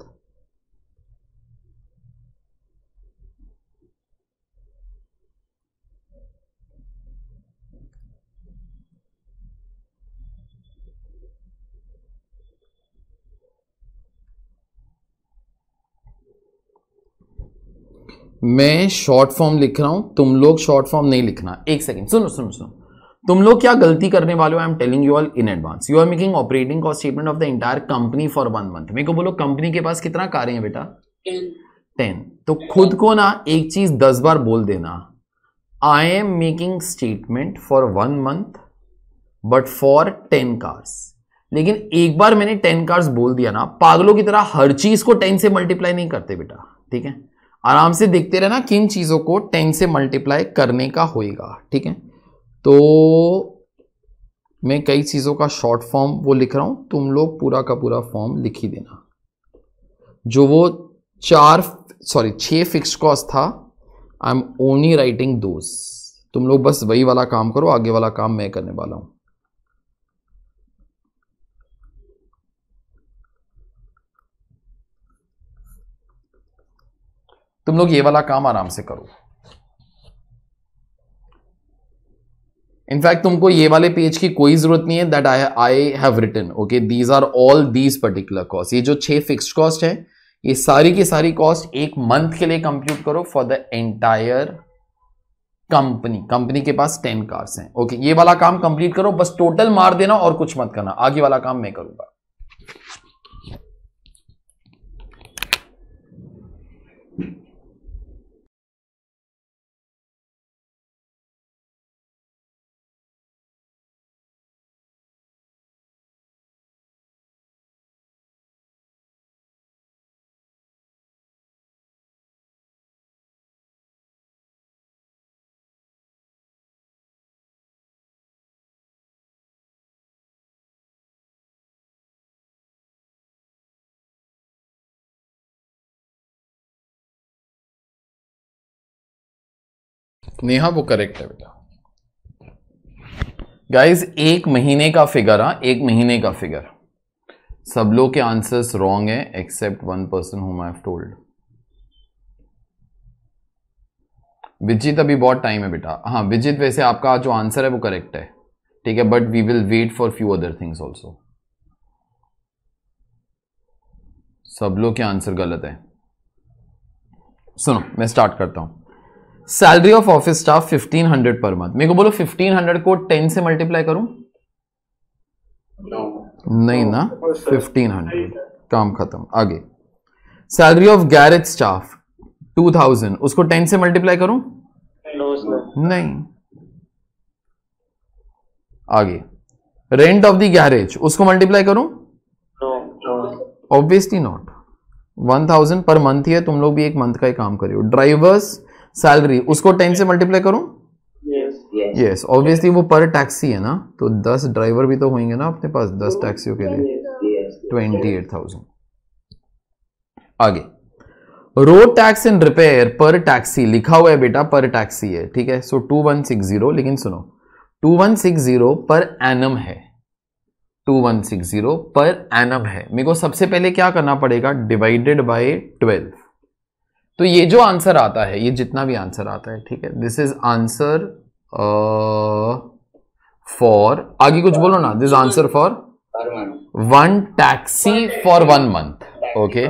मैं शॉर्ट फॉर्म लिख रहा हूं तुम लोग शॉर्ट फॉर्म नहीं लिखना एक सेकेंड सुनो सुनो सुनो तुम लोग क्या गलती करने वाले हो I am telling you all in advance you are making operating cost statement of the entire company for one month मेरे को बोलो कंपनी के पास कितना कार्य है बेटा टेन तो खुद को ना एक चीज दस बार बोल देना I am making statement for one month but for ten cars लेकिन एक बार मैंने टेन कार्स बोल दिया ना पागलों की तरह हर चीज को टेन से मल्टीप्लाई नहीं करते बेटा ठीक है आराम से देखते रहना किन चीज़ों को टेन से मल्टीप्लाई करने का होएगा ठीक है तो मैं कई चीज़ों का शॉर्ट फॉर्म वो लिख रहा हूँ तुम लोग पूरा का पूरा फॉर्म लिख ही देना जो वो चार सॉरी छः फिक्स कॉस्ट था आई एम ओनली राइटिंग दोस्त तुम लोग बस वही वाला काम करो आगे वाला काम मैं करने वाला हूँ तुम लोग ये वाला काम आराम से करो इनफैक्ट तुमको ये वाले पेज की कोई जरूरत नहीं है that I I have written okay these are all these particular cost ये जो छह फिक्स्ड कॉस्ट है ये सारी की सारी कॉस्ट एक मंथ के लिए कंप्यूट करो for the entire company company के पास टेन कार्स हैं ओके ये वाला काम कंप्लीट करो बस टोटल मार देना और कुछ मत करना आगे वाला काम मैं करूंगा नेहा वो करेक्ट है बेटा गाइज एक महीने का फिगर हा एक महीने का फिगर सब लोग के आंसर्स रॉन्ग है except one person whom I have told विजित अभी बहुत टाइम है बेटा हाँ विजित वैसे आपका जो आंसर है वो करेक्ट है ठीक है but we will wait for few other things also सब लोग के आंसर गलत है सुनो मैं स्टार्ट करता हूं salary of office staff 1500 per month मेरे को बोलो 1500 को 10 से मल्टीप्लाई करूं no. नहीं ना 1500 काम खत्म आगे सैलरी ऑफ गैरेज स्टाफ 2000 उसको 10 से मल्टीप्लाई करूं no, नहीं आगे रेंट ऑफ द गैरेज उसको मल्टीप्लाई करूं ऑब्वियसली नॉट 1000 पर मंथ ही है तुम लोग भी एक मंथ का ही काम करियो ड्राइवर्स सैलरी उसको टेन से मल्टीप्लाई करूं यस ऑब्वियसली वो पर टैक्सी है ना तो दस ड्राइवर भी तो होंगे ना अपने पास दस टैक्सियों के लिए ट्वेंटी एट थाउजेंड आगे road tax and repair per taxi लिखा हुआ है बेटा पर टैक्सी है ठीक है so two one six zero लेकिन सुनो two one six zero per annum है two one six zero per annum है मेरे को सबसे पहले क्या करना पड़ेगा डिवाइडेड बाय ट्वेल्व तो ये जो आंसर आता है ये जितना भी आंसर आता है ठीक है दिस इज आंसर फॉर आगे कुछ बोलो ना this answer for one taxi for one month okay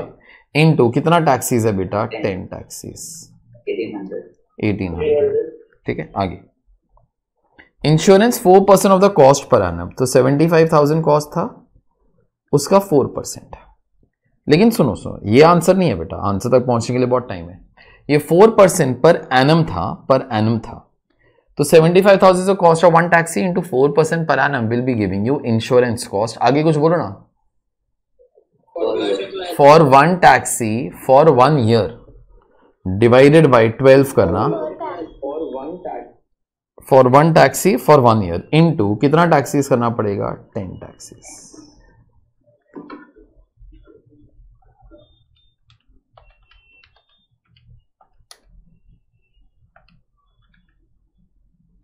into कितना टैक्सीज है बेटा टेन टैक्सीज एटीन हंड्रेड ठीक है आगे insurance four percent of the cost पर आना तो सेवेंटी फाइव थाउजेंड कॉस्ट था उसका फोर परसेंट है लेकिन सुनो सुनो ये आंसर नहीं है बेटा आंसर तक पहुंचने के लिए बहुत टाइम है ये फोर परसेंट पर एनम था पर एनम था तो seventy five thousand cost of one taxi into four percent per annum will be giving you insurance cost आगे कुछ बोलो ना for one taxi for one year divided by twelve करना for one taxi for one year into कितना taxis करना पड़ेगा ten taxis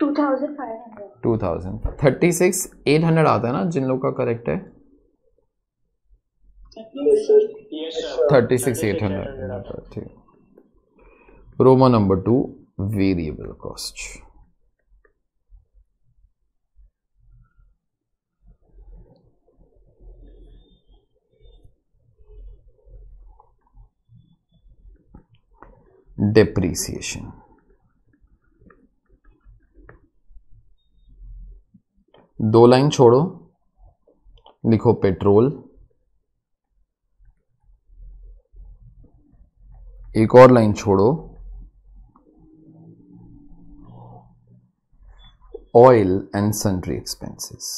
two thousand thirty six eight hundred आता है ना जिन लोग का करेक्ट है थर्टी सिक्स एट हंड्रेड ठीक roman number two variable cost depreciation दो लाइन छोड़ो लिखो पेट्रोल एक और लाइन छोड़ो ऑयल एंड सन्ड्री एक्सपेंसेस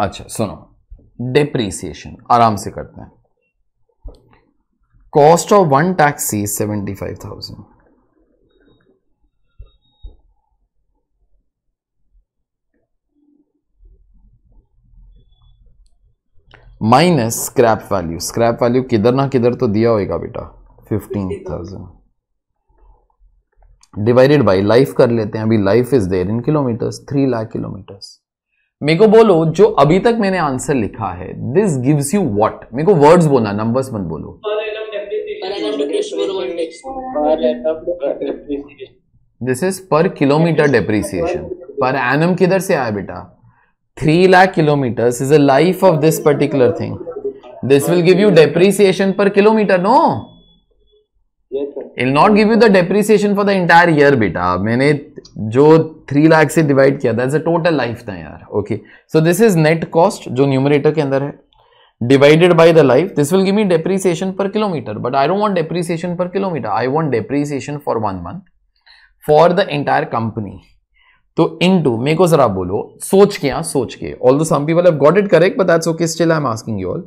अच्छा सुनो डिप्रीसिएशन आराम से करते हैं cost of one taxi is 75,000. Minus scrap value scrap value किधर ना किधर तो दिया होगा बेटा fifteen thousand divided by life कर लेते हैं अभी life is there in kilometres three lakh kilometres मेरे को बोलो जो अभी तक मैंने आंसर लिखा है दिस गिव्स यू व्हाट मेरे को वर्ड्स बोलना नंबर्स मत बोलो this is per kilometre depreciation per annum किधर से आया बेटा three lakh kilometre is a life of this particular thing this will give you depreciation per kilometre no I'll not give you the depreciation for the entire year बेटा मैंने जो three lakh से divide किया था टोटल लाइफ था यार okay so this is net cost जो numerator के अंदर है divided by the life this will give me depreciation per kilometer but i don't want depreciation per kilometer i want depreciation for one month for the entire company तो इन to मेरे को जरा बोलो सोच के हाँ सोच के although some people got it correct but that's okay still I am asking you all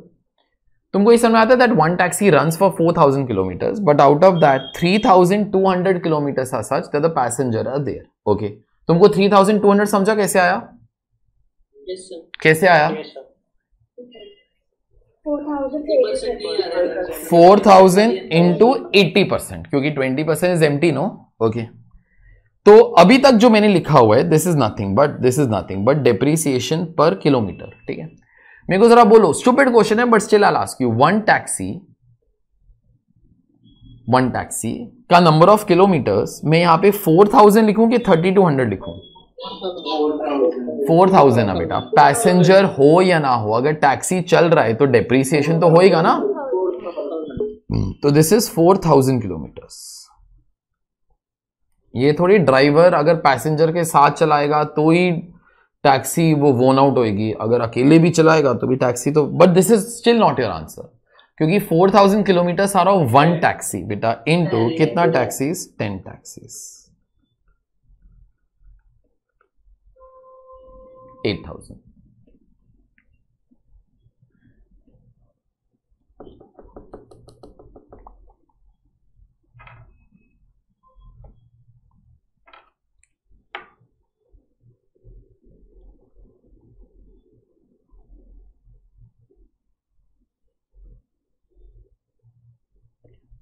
तुमको ये समझ आता है that one taxi runs for four thousand kilometres but out of that three thousand two hundred kilometres are such that the passenger are there okay तुमको three thousand two hundred समझा कैसे आया yes, sir. कैसे आया yes, sir. Four thousand into eighty percent क्योंकि twenty percent is एम no okay तो अभी तक जो मैंने लिखा हुआ है this is nothing but this is nothing but depreciation per kilometre ठीक है मेरे को जरा बोलो स्टूपेड क्वेश्चन है but still I ask you one taxi one taxi का नंबर ऑफ किलोमीटर्स मैं यहां पे फोर थाउजेंड लिखूं कि थर्टी टू हंड्रेड लिखूं फोर थाउजेंड है बेटा पैसेंजर हो या ना हो अगर टैक्सी चल रहा है तो डिप्रीसिएशन तो होएगा ना हम्म, तो this is four thousand kilometres ये थोड़ी ड्राइवर अगर पैसेंजर के साथ चलाएगा तो ही टैक्सी वो वोन आउट होएगी अगर अकेले भी चलाएगा तो भी टैक्सी तो but this is still not your answer क्योंकि फोर थाउजेंड किलोमीटर सारा वन टैक्सी बेटा इनटू कितना taxis ten taxis eight thousand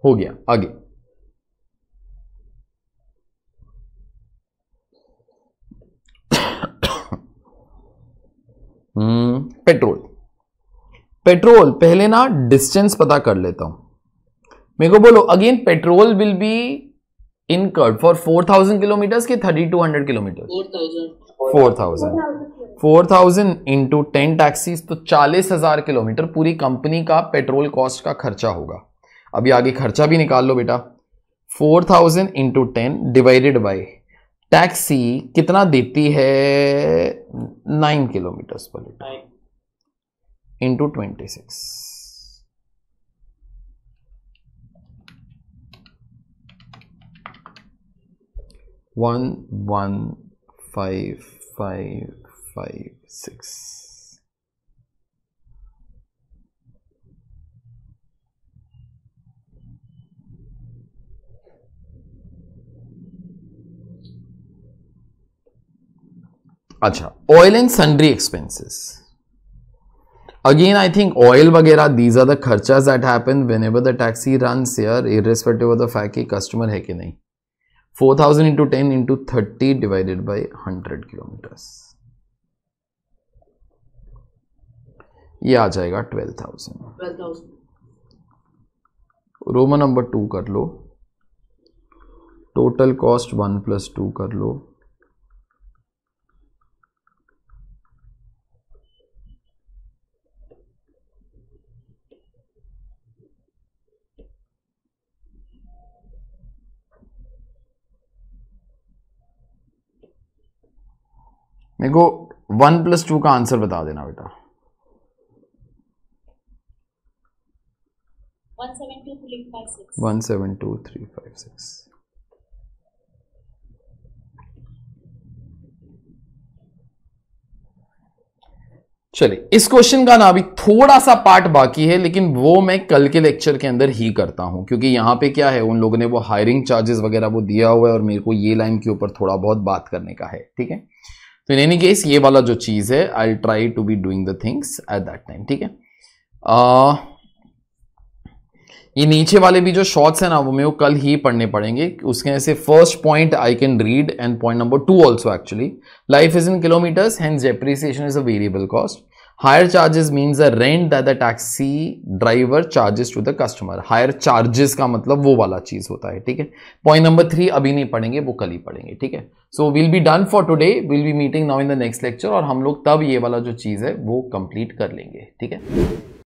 हो गया आगे हम्म। पेट्रोल पेट्रोल पहले ना डिस्टेंस पता कर लेता हूं मेरे को बोलो again petrol will be incurred for four thousand kilometre के thirty two hundred kilometre four thousand four thousand into ten taxis तो चालीस हजार किलोमीटर पूरी कंपनी का पेट्रोल कॉस्ट का खर्चा होगा अभी आगे खर्चा भी निकाल लो बेटा four thousand into ten divided by taxi कितना देती है nine kilometre per litre into twenty six one one five five five six अच्छा oil and sundry expenses again I think oil वगैरह दीज आर द खर्चा that happen whenever the taxi run सेयर irrespective of the fact कि customer है कि नहीं four thousand into ten into thirty divided by hundred kilometres ये आ जाएगा twelve thousand roman number two कर लो total cost one plus two कर लो मेरे को वन प्लस टू का आंसर बता देना बेटा one seven two three five six चलिए इस क्वेश्चन का ना अभी थोड़ा सा पार्ट बाकी है लेकिन वो मैं कल के लेक्चर के अंदर ही करता हूं क्योंकि यहां पे क्या है उन लोगों ने वो हायरिंग चार्जेस वगैरह वो दिया हुआ है और मेरे को ये लाइन के ऊपर थोड़ा बहुत बात करने का है ठीक है तो इन एनी केस ये वाला जो चीज़ है I try to be doing the things at that time ठीक है आ, ये नीचे वाले भी जो शॉर्ट्स हैं ना वो मेरे को कल ही पढ़ने पड़ेंगे उसके ऐसे first point I can read and point number two also actually life is in kilometres and depreciation is a variable cost higher charges means the rent that the taxi driver charges to the customer higher charges का मतलब वो वाला चीज होता है ठीक है point number three अभी नहीं पढ़ेंगे वो कल ही पढ़ेंगे ठीक है so we'll be done for today we'll be meeting now in the next lecture और हम लोग तब ये वाला जो चीज है वो complete कर लेंगे ठीक है